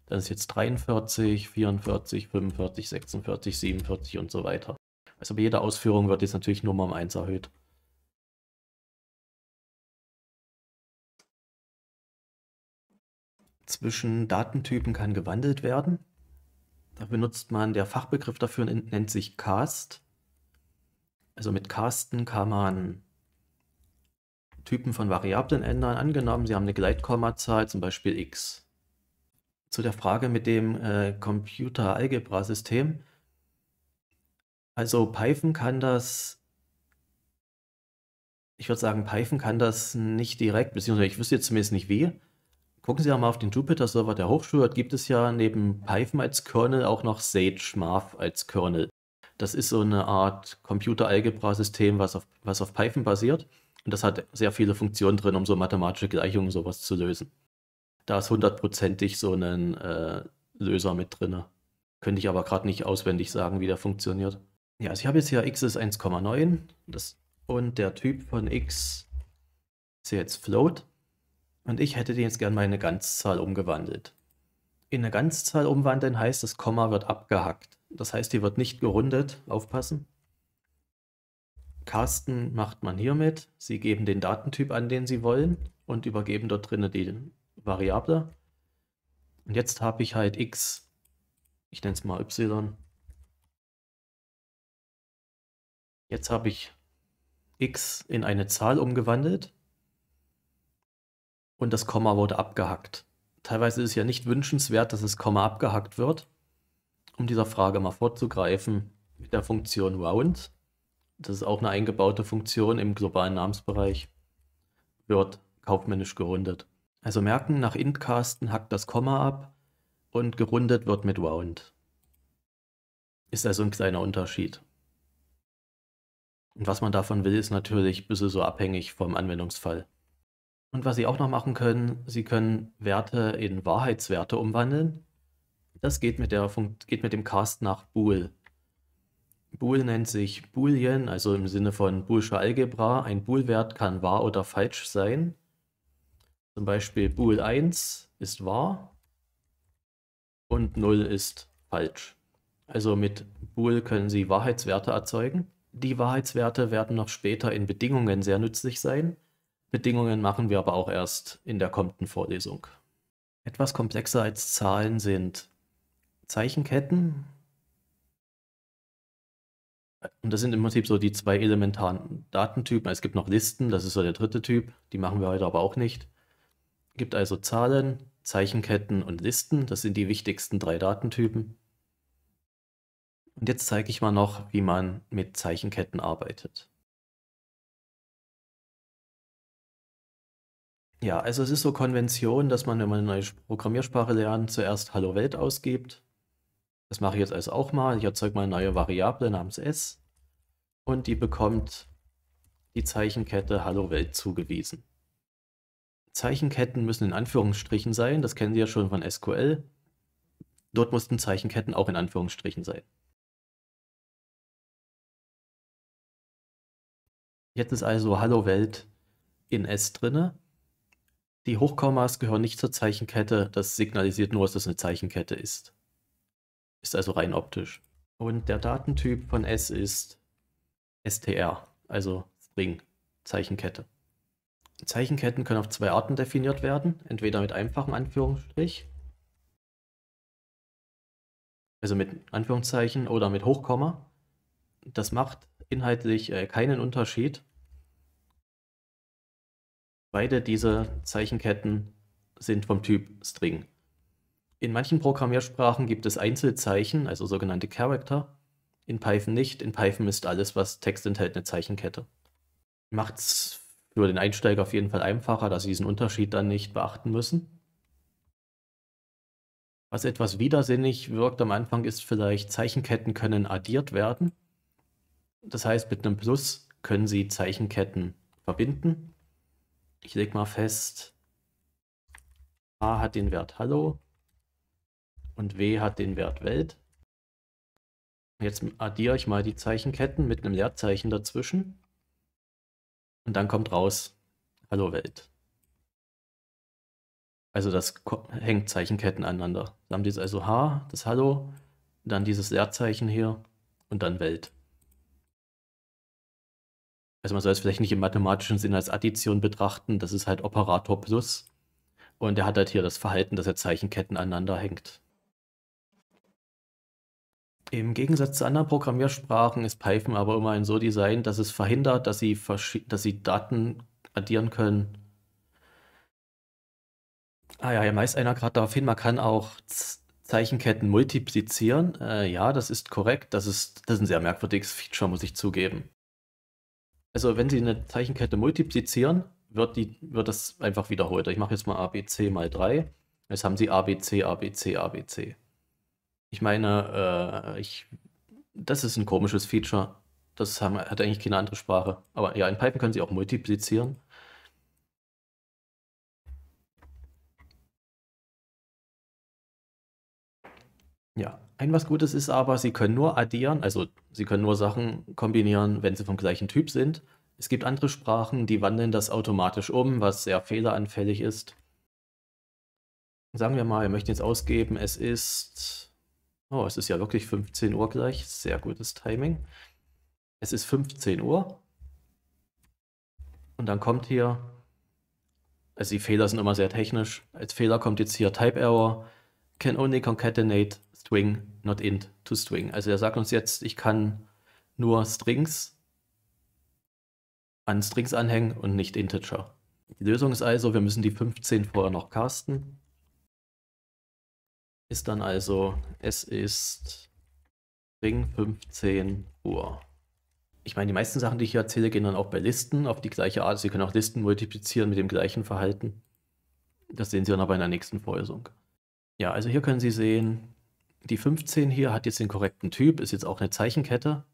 Dann ist jetzt 43, 44, 45, 46, 47 und so weiter. Also bei jeder Ausführung wird jetzt natürlich Nummer um 1 erhöht. zwischen Datentypen kann gewandelt werden. Da benutzt man, der Fachbegriff dafür nennt sich Cast. Also mit Casten kann man Typen von Variablen ändern. Angenommen, Sie haben eine Gleitkommazahl, zum Beispiel x. Zu der Frage mit dem äh, Computer-Algebra-System. Also Python kann das, ich würde sagen, Python kann das nicht direkt, beziehungsweise ich wüsste jetzt zumindest nicht wie. Gucken Sie ja mal auf den Jupyter-Server der Hochschule. Dort gibt es ja neben Python als Kernel auch noch SageMath als Kernel. Das ist so eine Art computer algebra system was auf, was auf Python basiert. Und das hat sehr viele Funktionen drin, um so mathematische Gleichungen sowas zu lösen. Da ist hundertprozentig so ein äh, Löser mit drin. Könnte ich aber gerade nicht auswendig sagen, wie der funktioniert. Ja, also ich habe jetzt hier x ist 1,9 und der Typ von x ist jetzt float. Und ich hätte jetzt gern mal eine Ganzzahl umgewandelt. In eine Ganzzahl umwandeln heißt, das Komma wird abgehackt. Das heißt, die wird nicht gerundet. Aufpassen. Carsten macht man hiermit. Sie geben den Datentyp an, den Sie wollen und übergeben dort drinnen die Variable. Und jetzt habe ich halt x, ich nenne es mal y. Jetzt habe ich x in eine Zahl umgewandelt und das Komma wurde abgehackt. Teilweise ist es ja nicht wünschenswert, dass das Komma abgehackt wird. Um dieser Frage mal vorzugreifen, mit der Funktion round, das ist auch eine eingebaute Funktion im globalen Namensbereich, wird kaufmännisch gerundet. Also merken, nach intcasten hackt das Komma ab und gerundet wird mit round. Ist also ein kleiner Unterschied. Und was man davon will, ist natürlich ein bisschen so abhängig vom Anwendungsfall. Und was Sie auch noch machen können, Sie können Werte in Wahrheitswerte umwandeln. Das geht mit, der Funkt geht mit dem Cast nach Bool. Bool nennt sich Boolean, also im Sinne von Boolscher Algebra. Ein Bool-Wert kann wahr oder falsch sein. Zum Beispiel Bool 1 ist wahr und 0 ist falsch. Also mit Bool können Sie Wahrheitswerte erzeugen. Die Wahrheitswerte werden noch später in Bedingungen sehr nützlich sein. Bedingungen machen wir aber auch erst in der kommenden Vorlesung. Etwas komplexer als Zahlen sind Zeichenketten. Und das sind im Prinzip so die zwei elementaren Datentypen. Es gibt noch Listen, das ist so der dritte Typ, die machen wir heute aber auch nicht. Es gibt also Zahlen, Zeichenketten und Listen, das sind die wichtigsten drei Datentypen. Und jetzt zeige ich mal noch, wie man mit Zeichenketten arbeitet. Ja, also es ist so Konvention, dass man, wenn man eine neue Programmiersprache lernt, zuerst Hallo Welt ausgibt. Das mache ich jetzt also auch mal. Ich erzeuge mal eine neue Variable namens s und die bekommt die Zeichenkette Hallo Welt zugewiesen. Zeichenketten müssen in Anführungsstrichen sein, das kennen Sie ja schon von SQL. Dort mussten Zeichenketten auch in Anführungsstrichen sein. Jetzt ist also Hallo Welt in S drinne die Hochkommas gehören nicht zur Zeichenkette, das signalisiert nur, dass es eine Zeichenkette ist. Ist also rein optisch. Und der Datentyp von S ist str, also String, Zeichenkette. Zeichenketten können auf zwei Arten definiert werden, entweder mit einfachem Anführungsstrich, also mit Anführungszeichen oder mit Hochkomma. Das macht inhaltlich äh, keinen Unterschied. Beide dieser Zeichenketten sind vom Typ String. In manchen Programmiersprachen gibt es Einzelzeichen, also sogenannte Character. In Python nicht. In Python ist alles, was Text enthält, eine Zeichenkette. Macht es für den Einsteiger auf jeden Fall einfacher, dass sie diesen Unterschied dann nicht beachten müssen. Was etwas widersinnig wirkt am Anfang ist vielleicht, Zeichenketten können addiert werden. Das heißt, mit einem Plus können Sie Zeichenketten verbinden. Ich lege mal fest, A hat den Wert Hallo und W hat den Wert Welt. Jetzt addiere ich mal die Zeichenketten mit einem Leerzeichen dazwischen. Und dann kommt raus Hallo Welt. Also das hängt Zeichenketten aneinander. Dann haben die also H, das Hallo, dann dieses Leerzeichen hier und dann Welt also man soll es vielleicht nicht im mathematischen Sinn als Addition betrachten, das ist halt Operator plus. Und er hat halt hier das Verhalten, dass er Zeichenketten aneinander hängt. Im Gegensatz zu anderen Programmiersprachen ist Python aber immerhin so designt, dass es verhindert, dass sie, dass sie Daten addieren können. Ah ja, ja, meist einer gerade darauf hin, man kann auch Zeichenketten multiplizieren. Äh, ja, das ist korrekt. Das ist, das ist ein sehr merkwürdiges Feature, muss ich zugeben. Also wenn Sie eine Zeichenkette multiplizieren, wird, die, wird das einfach wiederholt. Ich mache jetzt mal ABC mal 3. Jetzt haben Sie ABC, ABC, ABC. Ich meine, äh, ich, das ist ein komisches Feature. Das haben, hat eigentlich keine andere Sprache. Aber ja, in Python können Sie auch multiplizieren. Ja, ein was Gutes ist aber, sie können nur addieren, also sie können nur Sachen kombinieren, wenn sie vom gleichen Typ sind. Es gibt andere Sprachen, die wandeln das automatisch um, was sehr fehleranfällig ist. Sagen wir mal, wir möchten jetzt ausgeben, es ist... Oh, es ist ja wirklich 15 Uhr gleich, sehr gutes Timing. Es ist 15 Uhr. Und dann kommt hier, also die Fehler sind immer sehr technisch. Als Fehler kommt jetzt hier Type Error, can only concatenate String, not int, to string. Also er sagt uns jetzt, ich kann nur Strings an Strings anhängen und nicht Integer. Die Lösung ist also, wir müssen die 15 vorher noch casten. Ist dann also, es ist String 15 Uhr. Ich meine, die meisten Sachen, die ich hier erzähle, gehen dann auch bei Listen auf die gleiche Art. Sie können auch Listen multiplizieren mit dem gleichen Verhalten. Das sehen Sie dann aber in der nächsten Vorlesung. Ja, also hier können Sie sehen, die 15 hier hat jetzt den korrekten Typ, ist jetzt auch eine Zeichenkette.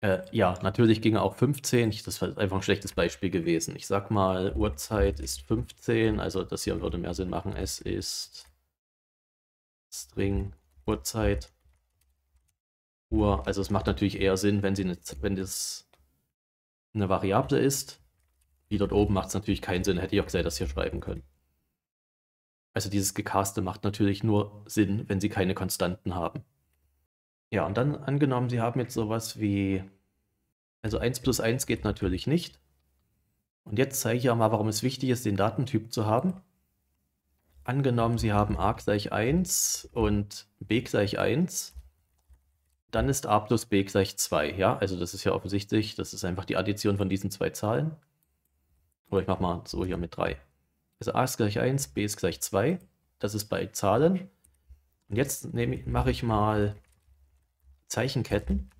Äh, ja, natürlich ging auch 15. Das war einfach ein schlechtes Beispiel gewesen. Ich sag mal, Uhrzeit ist 15, also das hier würde mehr Sinn machen. Es ist String Uhrzeit Uhr. Also es macht natürlich eher Sinn, wenn, sie eine, wenn das eine Variable ist. Wie dort oben macht es natürlich keinen Sinn. Hätte ich auch gleich das hier schreiben können. Also dieses Gecaste macht natürlich nur Sinn, wenn sie keine Konstanten haben. Ja, und dann angenommen, sie haben jetzt sowas wie, also 1 plus 1 geht natürlich nicht. Und jetzt zeige ich ja mal, warum es wichtig ist, den Datentyp zu haben. Angenommen, Sie haben a gleich 1 und b gleich 1, dann ist a plus b gleich 2. Ja, also das ist ja offensichtlich, das ist einfach die Addition von diesen zwei Zahlen. Oder ich mache mal so hier mit 3. Also a ist gleich 1, b ist gleich 2. Das ist bei Zahlen. Und jetzt mache ich mal Zeichenketten.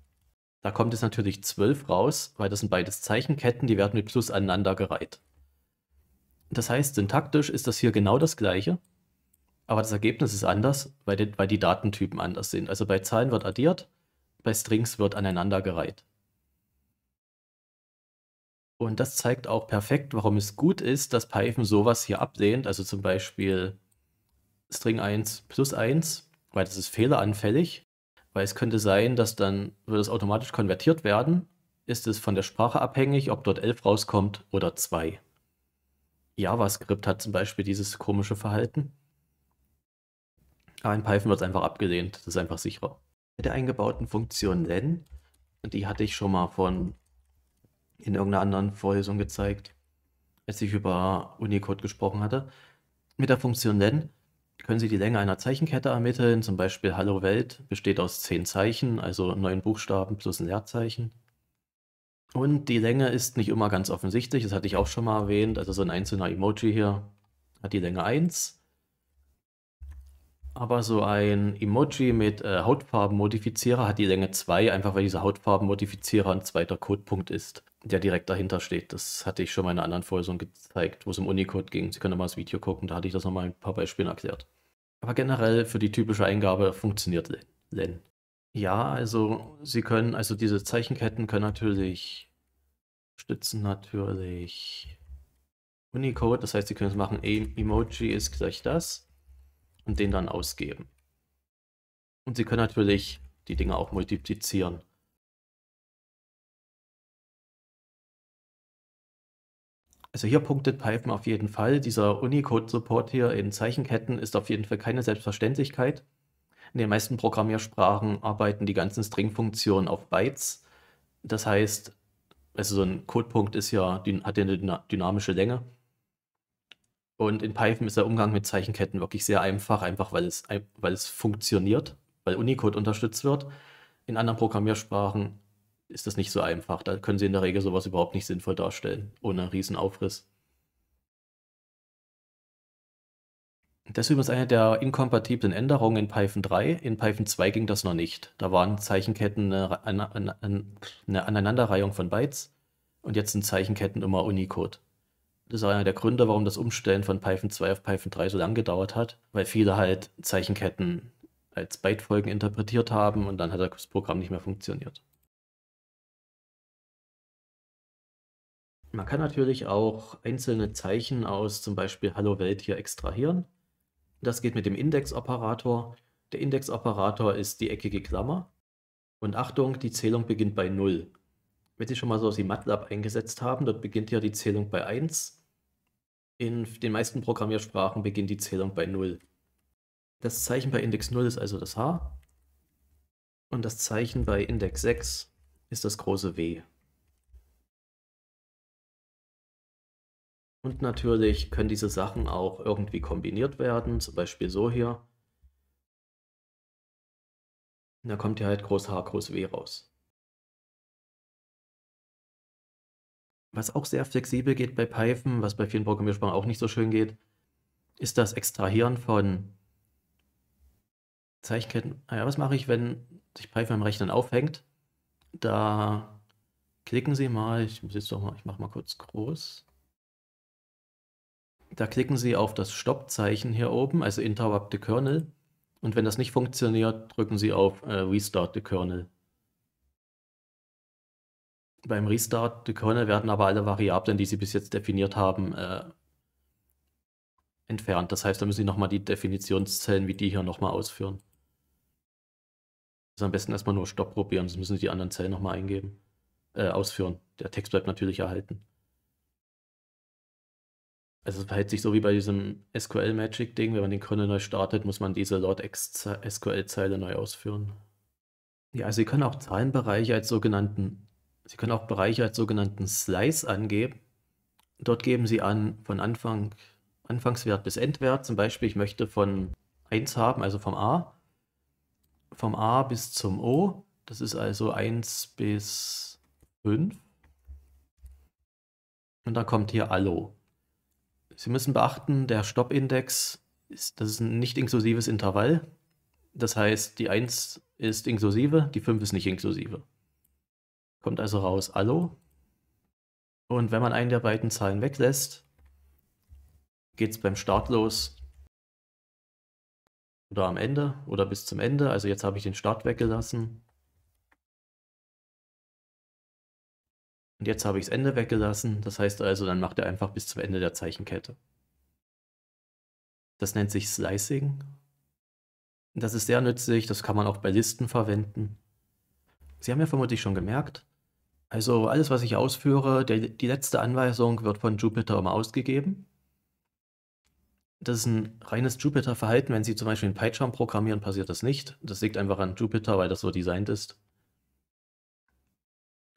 Da kommt jetzt natürlich 12 raus, weil das sind beides Zeichenketten, die werden mit Plus aneinander gereiht. Das heißt, syntaktisch ist das hier genau das gleiche, aber das Ergebnis ist anders, weil die, weil die Datentypen anders sind. Also bei Zahlen wird addiert, bei Strings wird aneinander gereiht. Und das zeigt auch perfekt, warum es gut ist, dass Python sowas hier ablehnt. Also zum Beispiel String 1 plus 1, weil das ist fehleranfällig. Weil es könnte sein, dass dann wird es automatisch konvertiert werden. Ist es von der Sprache abhängig, ob dort 11 rauskommt oder 2. JavaScript hat zum Beispiel dieses komische Verhalten. Aber ah, in Python wird es einfach abgelehnt. Das ist einfach sicherer. Mit der eingebauten Funktion len, die hatte ich schon mal von in irgendeiner anderen Vorlesung gezeigt, als ich über Unicode gesprochen hatte. Mit der Funktion len können Sie die Länge einer Zeichenkette ermitteln, zum Beispiel Hallo Welt besteht aus zehn Zeichen, also neun Buchstaben plus ein Leerzeichen. Und die Länge ist nicht immer ganz offensichtlich, das hatte ich auch schon mal erwähnt, also so ein einzelner Emoji hier hat die Länge 1. Aber so ein Emoji mit äh, Hautfarbenmodifizierer hat die Länge 2, einfach weil dieser Hautfarbenmodifizierer ein zweiter Codepunkt ist der direkt dahinter steht. Das hatte ich schon mal in einer anderen Vorlesung gezeigt, wo es um Unicode ging. Sie können mal das Video gucken, da hatte ich das nochmal ein paar Beispielen erklärt. Aber generell für die typische Eingabe funktioniert Len. Ja, also Sie können, also diese Zeichenketten können natürlich stützen natürlich Unicode, das heißt, Sie können es machen, e-, Emoji ist gleich das und den dann ausgeben. Und Sie können natürlich die Dinge auch multiplizieren. Also hier punktet Python auf jeden Fall. Dieser Unicode-Support hier in Zeichenketten ist auf jeden Fall keine Selbstverständlichkeit. In den meisten Programmiersprachen arbeiten die ganzen String-Funktionen auf Bytes. Das heißt, also so ein Codepunkt ist ja, hat ja eine dynamische Länge. Und in Python ist der Umgang mit Zeichenketten wirklich sehr einfach, einfach weil es, weil es funktioniert, weil Unicode unterstützt wird. In anderen Programmiersprachen ist das nicht so einfach. Da können sie in der Regel sowas überhaupt nicht sinnvoll darstellen, ohne einen riesen Aufriss. Das ist übrigens eine der inkompatiblen Änderungen in Python 3. In Python 2 ging das noch nicht. Da waren Zeichenketten eine, eine, eine Aneinanderreihung von Bytes und jetzt sind Zeichenketten immer Unicode. Das ist einer der Gründe, warum das Umstellen von Python 2 auf Python 3 so lange gedauert hat, weil viele halt Zeichenketten als Bytefolgen interpretiert haben und dann hat das Programm nicht mehr funktioniert. Man kann natürlich auch einzelne Zeichen aus zum Beispiel Hallo Welt hier extrahieren. Das geht mit dem Indexoperator. Der Indexoperator ist die eckige Klammer. Und Achtung, die Zählung beginnt bei 0. Wenn Sie schon mal so Sie MATLAB eingesetzt haben, dort beginnt ja die Zählung bei 1. In den meisten Programmiersprachen beginnt die Zählung bei 0. Das Zeichen bei Index 0 ist also das H. Und das Zeichen bei Index 6 ist das große W. Und natürlich können diese Sachen auch irgendwie kombiniert werden, zum Beispiel so hier. da kommt ja halt groß H, groß W raus. Was auch sehr flexibel geht bei Python, was bei vielen Programmiersprachen auch nicht so schön geht, ist das Extrahieren von Zeichenketten. Naja, ah was mache ich, wenn sich Python im Rechnen aufhängt? Da klicken Sie mal, ich mal, ich mache mal kurz groß. Da klicken Sie auf das Stoppzeichen hier oben, also Interrupt the Kernel. Und wenn das nicht funktioniert, drücken Sie auf äh, Restart the Kernel. Beim Restart the Kernel werden aber alle Variablen, die Sie bis jetzt definiert haben, äh, entfernt. Das heißt, da müssen Sie nochmal die Definitionszellen wie die hier nochmal ausführen. Also am besten erstmal nur Stopp probieren, sonst müssen Sie die anderen Zellen nochmal eingeben, äh, ausführen. Der Text bleibt natürlich erhalten also es verhält sich so wie bei diesem SQL-Magic-Ding, wenn man den Kernel neu startet, muss man diese .sql-Zeile neu ausführen. Ja, also Sie können auch Zahlenbereiche als sogenannten, Sie können auch Bereiche als sogenannten Slice angeben. Dort geben Sie an von Anfang, Anfangswert bis Endwert. Zum Beispiel, ich möchte von 1 haben, also vom A, vom A bis zum O. Das ist also 1 bis 5. Und da kommt hier Allo. Sie müssen beachten, der Stoppindex ist, das ist ein nicht inklusives Intervall. Das heißt, die 1 ist inklusive, die 5 ist nicht inklusive. Kommt also raus Allo. Und wenn man einen der beiden Zahlen weglässt, geht es beim Start los. Oder am Ende oder bis zum Ende. Also jetzt habe ich den Start weggelassen. Und jetzt habe ich das Ende weggelassen. Das heißt also, dann macht er einfach bis zum Ende der Zeichenkette. Das nennt sich Slicing. Das ist sehr nützlich, das kann man auch bei Listen verwenden. Sie haben ja vermutlich schon gemerkt, also alles, was ich ausführe, der, die letzte Anweisung wird von Jupyter immer ausgegeben. Das ist ein reines Jupyter-Verhalten. Wenn Sie zum Beispiel in PyCharm programmieren, passiert das nicht. Das liegt einfach an Jupyter, weil das so designt ist.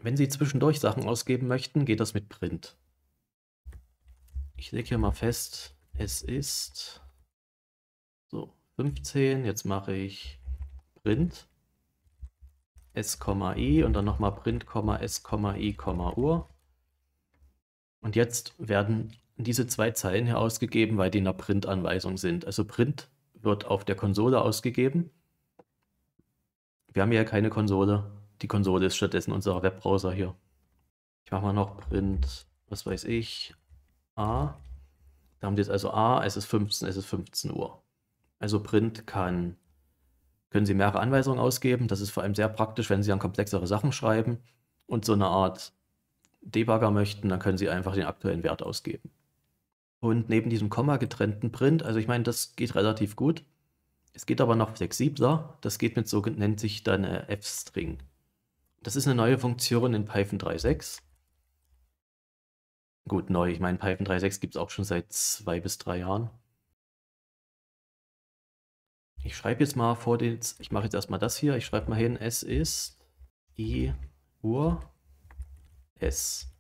Wenn Sie zwischendurch Sachen ausgeben möchten, geht das mit Print. Ich lege hier mal fest, es ist so 15, jetzt mache ich Print s, i und dann nochmal Print, s, i, Uhr. Und jetzt werden diese zwei Zeilen hier ausgegeben, weil die in der Print-Anweisung sind. Also Print wird auf der Konsole ausgegeben. Wir haben ja keine Konsole die Konsole ist stattdessen unser Webbrowser hier. Ich mache mal noch Print, was weiß ich, A. Da haben wir jetzt also A, es ist 15, es ist 15 Uhr. Also Print kann, können Sie mehrere Anweisungen ausgeben. Das ist vor allem sehr praktisch, wenn Sie an komplexere Sachen schreiben und so eine Art Debugger möchten, dann können Sie einfach den aktuellen Wert ausgeben. Und neben diesem Komma getrennten Print, also ich meine, das geht relativ gut. Es geht aber noch flexibler. Das geht mit so, nennt sich dann äh, F-String. Das ist eine neue Funktion in Python 3.6. Gut, neu. Ich meine, Python 3.6 gibt es auch schon seit zwei bis drei Jahren. Ich schreibe jetzt mal vor den, ich mache jetzt erstmal das hier, ich schreibe mal hin, es ist i Uhr s.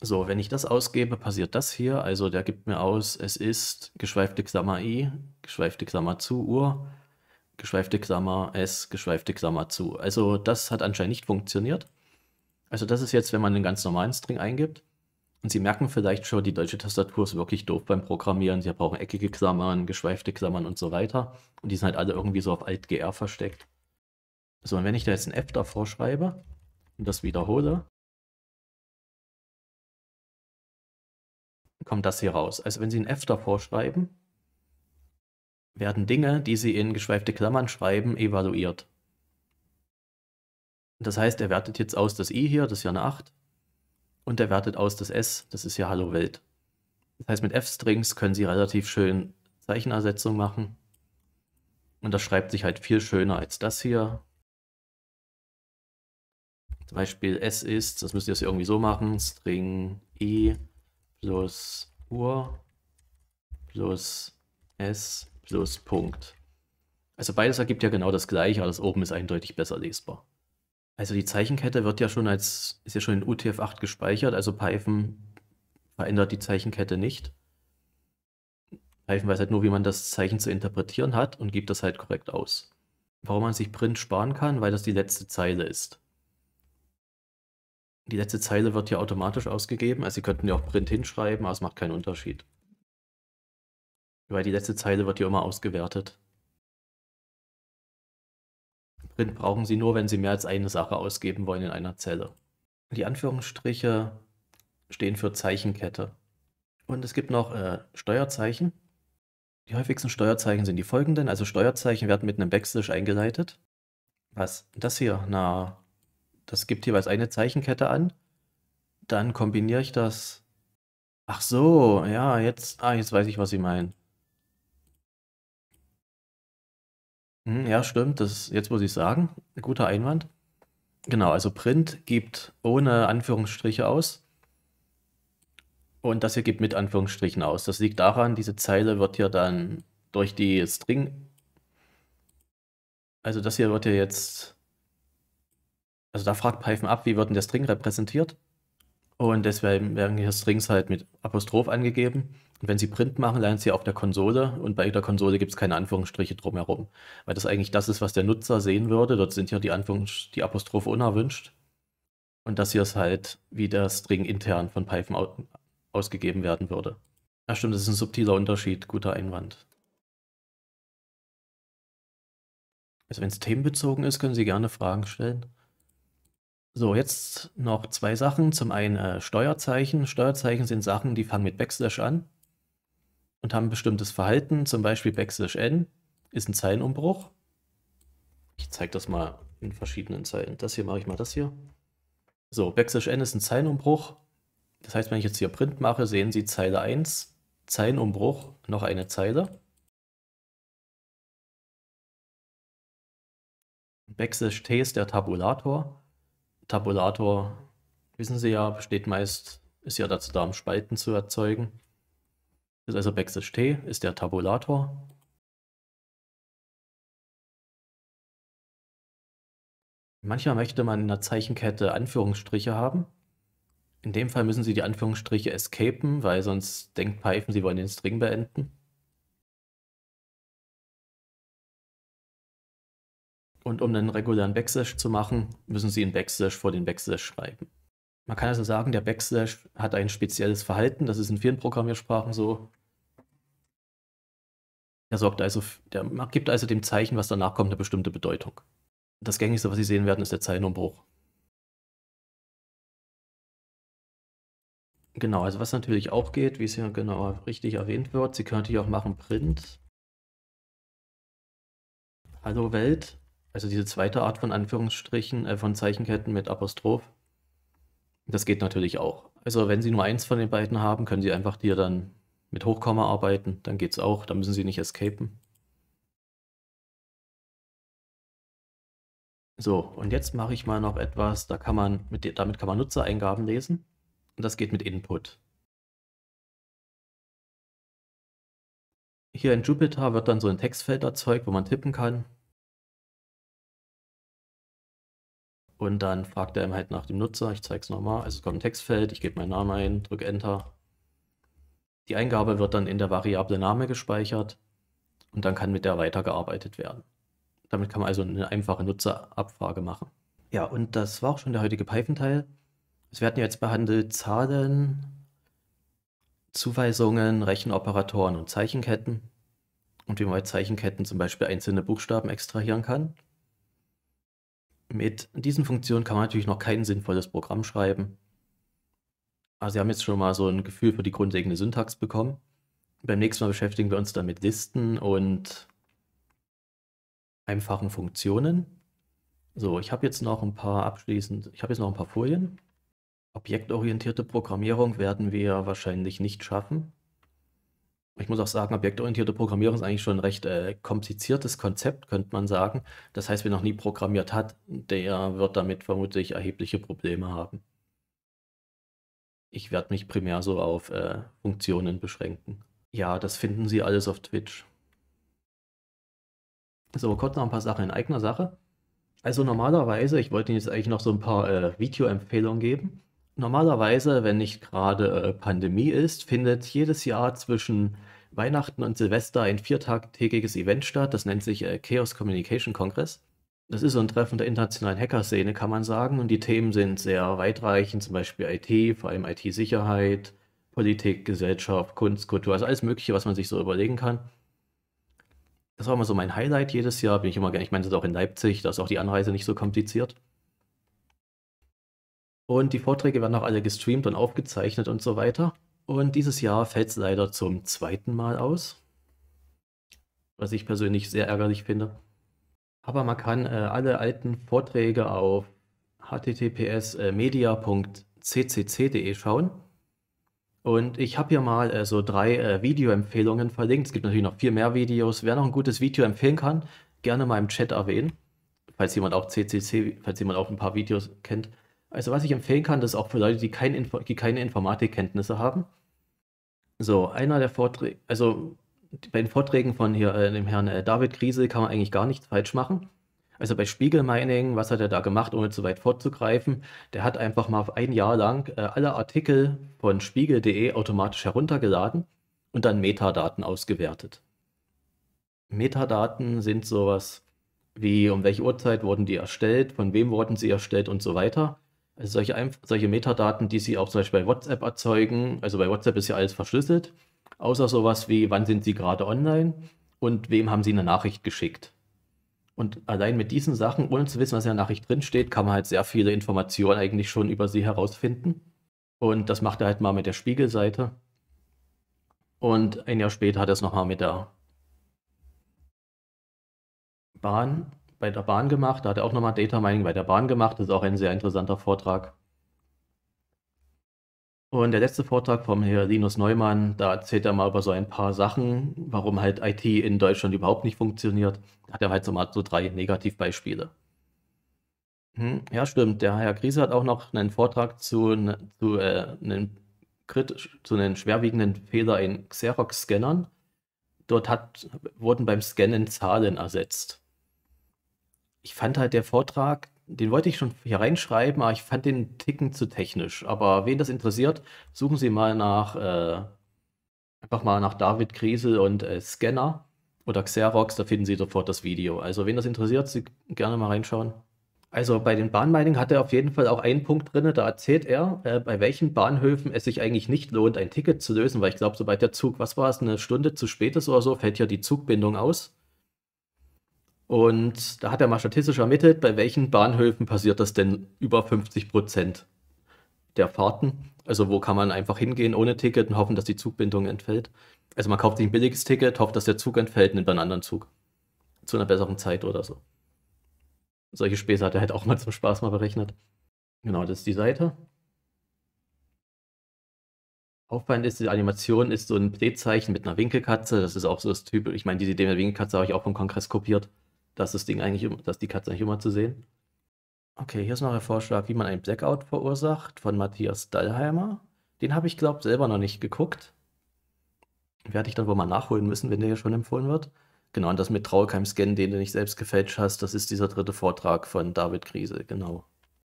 So, wenn ich das ausgebe, passiert das hier. Also der gibt mir aus, es ist geschweifte Klammer i, geschweifte Klammer zu Uhr, geschweifte Klammer S, geschweifte Klammer zu. Also das hat anscheinend nicht funktioniert. Also das ist jetzt, wenn man einen ganz normalen String eingibt. Und Sie merken vielleicht schon, die deutsche Tastatur ist wirklich doof beim Programmieren. Sie brauchen eckige Klammern, geschweifte Klammern und so weiter. Und die sind halt alle irgendwie so auf Alt-GR versteckt. So, und wenn ich da jetzt ein F davor schreibe und das wiederhole, kommt das hier raus. Also wenn Sie ein F davor schreiben, werden Dinge, die sie in geschweifte Klammern schreiben, evaluiert. Das heißt, er wertet jetzt aus das i hier, das ist ja eine 8, und er wertet aus das s, das ist ja Hallo Welt. Das heißt, mit f-Strings können sie relativ schön Zeichenersetzung machen. Und das schreibt sich halt viel schöner als das hier. Zum Beispiel s ist, das müsst ihr jetzt irgendwie so machen, String i plus Uhr plus s plus Punkt. Also beides ergibt ja genau das gleiche, aber das oben ist eindeutig besser lesbar. Also die Zeichenkette wird ja schon als, ist ja schon in UTF-8 gespeichert, also Python verändert die Zeichenkette nicht. Python weiß halt nur, wie man das Zeichen zu interpretieren hat und gibt das halt korrekt aus. Warum man sich Print sparen kann, weil das die letzte Zeile ist. Die letzte Zeile wird hier automatisch ausgegeben, also Sie könnten ja auch Print hinschreiben, aber es macht keinen Unterschied. Weil die letzte Zeile wird ja immer ausgewertet. Print brauchen Sie nur, wenn Sie mehr als eine Sache ausgeben wollen in einer Zelle. Die Anführungsstriche stehen für Zeichenkette. Und es gibt noch äh, Steuerzeichen. Die häufigsten Steuerzeichen sind die folgenden. Also Steuerzeichen werden mit einem Backslash eingeleitet. Was? Das hier? Na, das gibt jeweils eine Zeichenkette an. Dann kombiniere ich das. Ach so, ja, jetzt, ah, jetzt weiß ich, was Sie meinen. Mhm, ja, stimmt. Das, jetzt muss ich sagen, ein guter Einwand. Genau, also Print gibt ohne Anführungsstriche aus. Und das hier gibt mit Anführungsstrichen aus. Das liegt daran, diese Zeile wird hier dann durch die String. Also das hier wird ja jetzt. Also da fragt Python ab, wie wird denn der String repräsentiert? Und deswegen werden hier Strings halt mit Apostroph angegeben. Und wenn sie Print machen, lernen sie auf der Konsole und bei der Konsole gibt es keine Anführungsstriche drumherum. Weil das eigentlich das ist, was der Nutzer sehen würde. Dort sind ja die, Anführungs die Apostrophe unerwünscht. Und das hier ist halt wie der String intern von Python ausgegeben werden würde. Ja, stimmt, das ist ein subtiler Unterschied. Guter Einwand. Also wenn es themenbezogen ist, können Sie gerne Fragen stellen. So, jetzt noch zwei Sachen. Zum einen äh, Steuerzeichen. Steuerzeichen sind Sachen, die fangen mit Backslash an und haben ein bestimmtes Verhalten, zum Beispiel Backslash n ist ein Zeilenumbruch. Ich zeige das mal in verschiedenen Zeilen. Das hier mache ich mal das hier. So, Backslash n ist ein Zeilenumbruch. Das heißt, wenn ich jetzt hier Print mache, sehen Sie Zeile 1, Zeilenumbruch, noch eine Zeile. Backslash t ist der Tabulator. Tabulator, wissen Sie ja, besteht meist, ist ja dazu da, um Spalten zu erzeugen. Das also Backslash T ist der Tabulator. Manchmal möchte man in der Zeichenkette Anführungsstriche haben. In dem Fall müssen Sie die Anführungsstriche escapen, weil sonst denkt Python, Sie wollen den String beenden. Und um einen regulären Backslash zu machen, müssen Sie einen Backslash vor den Backslash schreiben. Man kann also sagen, der Backslash hat ein spezielles Verhalten. Das ist in vielen Programmiersprachen so. Er sorgt also, der gibt also dem Zeichen, was danach kommt, eine bestimmte Bedeutung. Das gängigste, was Sie sehen werden, ist der Zeilenumbruch. Genau, also was natürlich auch geht, wie es hier genau richtig erwähnt wird, Sie können natürlich auch machen Print. Hallo Welt, also diese zweite Art von Anführungsstrichen, äh, von Zeichenketten mit Apostroph. Das geht natürlich auch. Also wenn Sie nur eins von den beiden haben, können Sie einfach hier dann mit Hochkomma arbeiten, dann geht es auch, da müssen sie nicht escapen. So, und jetzt mache ich mal noch etwas, da kann man mit, damit kann man Nutzereingaben lesen und das geht mit Input. Hier in Jupyter wird dann so ein Textfeld erzeugt, wo man tippen kann. Und dann fragt er ihm halt nach dem Nutzer. Ich zeige es nochmal. Also es kommt ein Textfeld, ich gebe meinen Namen ein, drücke Enter die Eingabe wird dann in der Variable Name gespeichert und dann kann mit der weitergearbeitet werden. Damit kann man also eine einfache Nutzerabfrage machen. Ja, und das war auch schon der heutige Python-Teil. Es werden jetzt behandelt Zahlen, Zuweisungen, Rechenoperatoren und Zeichenketten und wie man bei Zeichenketten zum Beispiel einzelne Buchstaben extrahieren kann. Mit diesen Funktionen kann man natürlich noch kein sinnvolles Programm schreiben. Also Sie haben jetzt schon mal so ein Gefühl für die grundlegende Syntax bekommen. Beim nächsten Mal beschäftigen wir uns dann mit Listen und einfachen Funktionen. So, ich habe jetzt noch ein paar abschließend, ich habe jetzt noch ein paar Folien. Objektorientierte Programmierung werden wir wahrscheinlich nicht schaffen. Ich muss auch sagen, objektorientierte Programmierung ist eigentlich schon ein recht äh, kompliziertes Konzept, könnte man sagen. Das heißt, wer noch nie programmiert hat, der wird damit vermutlich erhebliche Probleme haben. Ich werde mich primär so auf äh, Funktionen beschränken. Ja, das finden Sie alles auf Twitch. So, kurz noch ein paar Sachen in eigener Sache. Also normalerweise, ich wollte Ihnen jetzt eigentlich noch so ein paar äh, Videoempfehlungen geben. Normalerweise, wenn nicht gerade äh, Pandemie ist, findet jedes Jahr zwischen Weihnachten und Silvester ein viertägiges Event statt. Das nennt sich äh, Chaos Communication Congress. Das ist so ein Treffen der internationalen Hacker-Szene, kann man sagen. Und die Themen sind sehr weitreichend, zum Beispiel IT, vor allem IT-Sicherheit, Politik, Gesellschaft, Kunst, Kultur, also alles Mögliche, was man sich so überlegen kann. Das war immer so mein Highlight jedes Jahr. Bin ich immer gerne. Ich meine, das ist auch in Leipzig, da ist auch die Anreise nicht so kompliziert. Und die Vorträge werden auch alle gestreamt und aufgezeichnet und so weiter. Und dieses Jahr fällt es leider zum zweiten Mal aus. Was ich persönlich sehr ärgerlich finde. Aber man kann äh, alle alten Vorträge auf https://media.ccc.de äh, schauen. Und ich habe hier mal äh, so drei äh, Videoempfehlungen verlinkt. Es gibt natürlich noch viel mehr Videos. Wer noch ein gutes Video empfehlen kann, gerne mal im Chat erwähnen. Falls jemand auch CCC, falls jemand auch ein paar Videos kennt. Also was ich empfehlen kann, das ist auch für Leute, die, kein Info die keine Informatikkenntnisse haben. So, einer der Vorträge, also bei den Vorträgen von hier, äh, dem Herrn äh, David Kriese kann man eigentlich gar nichts falsch machen. Also bei Spiegelmining, was hat er da gemacht, ohne zu weit vorzugreifen? Der hat einfach mal ein Jahr lang äh, alle Artikel von spiegel.de automatisch heruntergeladen und dann Metadaten ausgewertet. Metadaten sind sowas wie, um welche Uhrzeit wurden die erstellt, von wem wurden sie erstellt und so weiter. Also solche, solche Metadaten, die sie auch zum Beispiel bei WhatsApp erzeugen. Also bei WhatsApp ist ja alles verschlüsselt außer sowas wie, wann sind Sie gerade online und wem haben Sie eine Nachricht geschickt. Und allein mit diesen Sachen, ohne zu wissen, was in der Nachricht drinsteht, kann man halt sehr viele Informationen eigentlich schon über sie herausfinden. Und das macht er halt mal mit der Spiegelseite. Und ein Jahr später hat er es nochmal mit der Bahn, bei der Bahn gemacht. Da hat er auch nochmal Data Mining bei der Bahn gemacht. Das ist auch ein sehr interessanter Vortrag. Und der letzte Vortrag vom Herr Linus Neumann, da erzählt er mal über so ein paar Sachen, warum halt IT in Deutschland überhaupt nicht funktioniert. Da hat er halt so mal so drei Negativbeispiele. Hm, ja, stimmt. Der Herr Griese hat auch noch einen Vortrag zu, zu, äh, einem, kritisch, zu einem schwerwiegenden Fehler in Xerox-Scannern. Dort hat, wurden beim Scannen Zahlen ersetzt. Ich fand halt, der Vortrag den wollte ich schon hier reinschreiben, aber ich fand den Ticken zu technisch. Aber wen das interessiert, suchen Sie mal nach, äh, einfach mal nach David Kriesel und äh, Scanner oder Xerox, da finden Sie sofort das Video. Also wen das interessiert, Sie gerne mal reinschauen. Also bei den Bahnmeiningen hat er auf jeden Fall auch einen Punkt drin, da erzählt er, äh, bei welchen Bahnhöfen es sich eigentlich nicht lohnt, ein Ticket zu lösen, weil ich glaube, sobald der Zug, was war es, eine Stunde zu spät ist oder so, fällt ja die Zugbindung aus. Und da hat er mal statistisch ermittelt, bei welchen Bahnhöfen passiert das denn über 50 Prozent der Fahrten. Also wo kann man einfach hingehen ohne Ticket und hoffen, dass die Zugbindung entfällt. Also man kauft sich ein billiges Ticket, hofft, dass der Zug entfällt, nimmt einen anderen Zug. Zu einer besseren Zeit oder so. Solche Späße hat er halt auch mal zum Spaß mal berechnet. Genau, das ist die Seite. Auffallend ist, die Animation ist so ein Drehzeichen mit einer Winkelkatze. Das ist auch so das Typ. Ich meine, diese Idee mit der Winkelkatze habe ich auch vom Kongress kopiert dass das Ding eigentlich, dass die Katze eigentlich immer zu sehen. Okay, hier ist noch der Vorschlag, wie man ein Blackout verursacht von Matthias Dallheimer. Den habe ich, glaube ich, selber noch nicht geguckt. Werde ich dann wohl mal nachholen müssen, wenn der ja schon empfohlen wird. Genau, und das mit Traulkeim Scan, den du nicht selbst gefälscht hast, das ist dieser dritte Vortrag von David Krise, genau.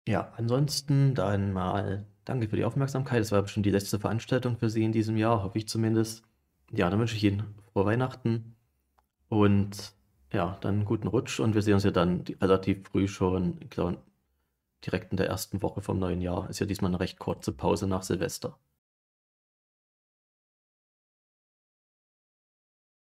Ja, ansonsten dann mal danke für die Aufmerksamkeit. Es war bestimmt die letzte Veranstaltung für Sie in diesem Jahr, hoffe ich zumindest. Ja, dann wünsche ich Ihnen frohe Weihnachten und ja, dann einen guten Rutsch und wir sehen uns ja dann relativ früh schon, ich glaube, direkt in der ersten Woche vom neuen Jahr. Ist ja diesmal eine recht kurze Pause nach Silvester.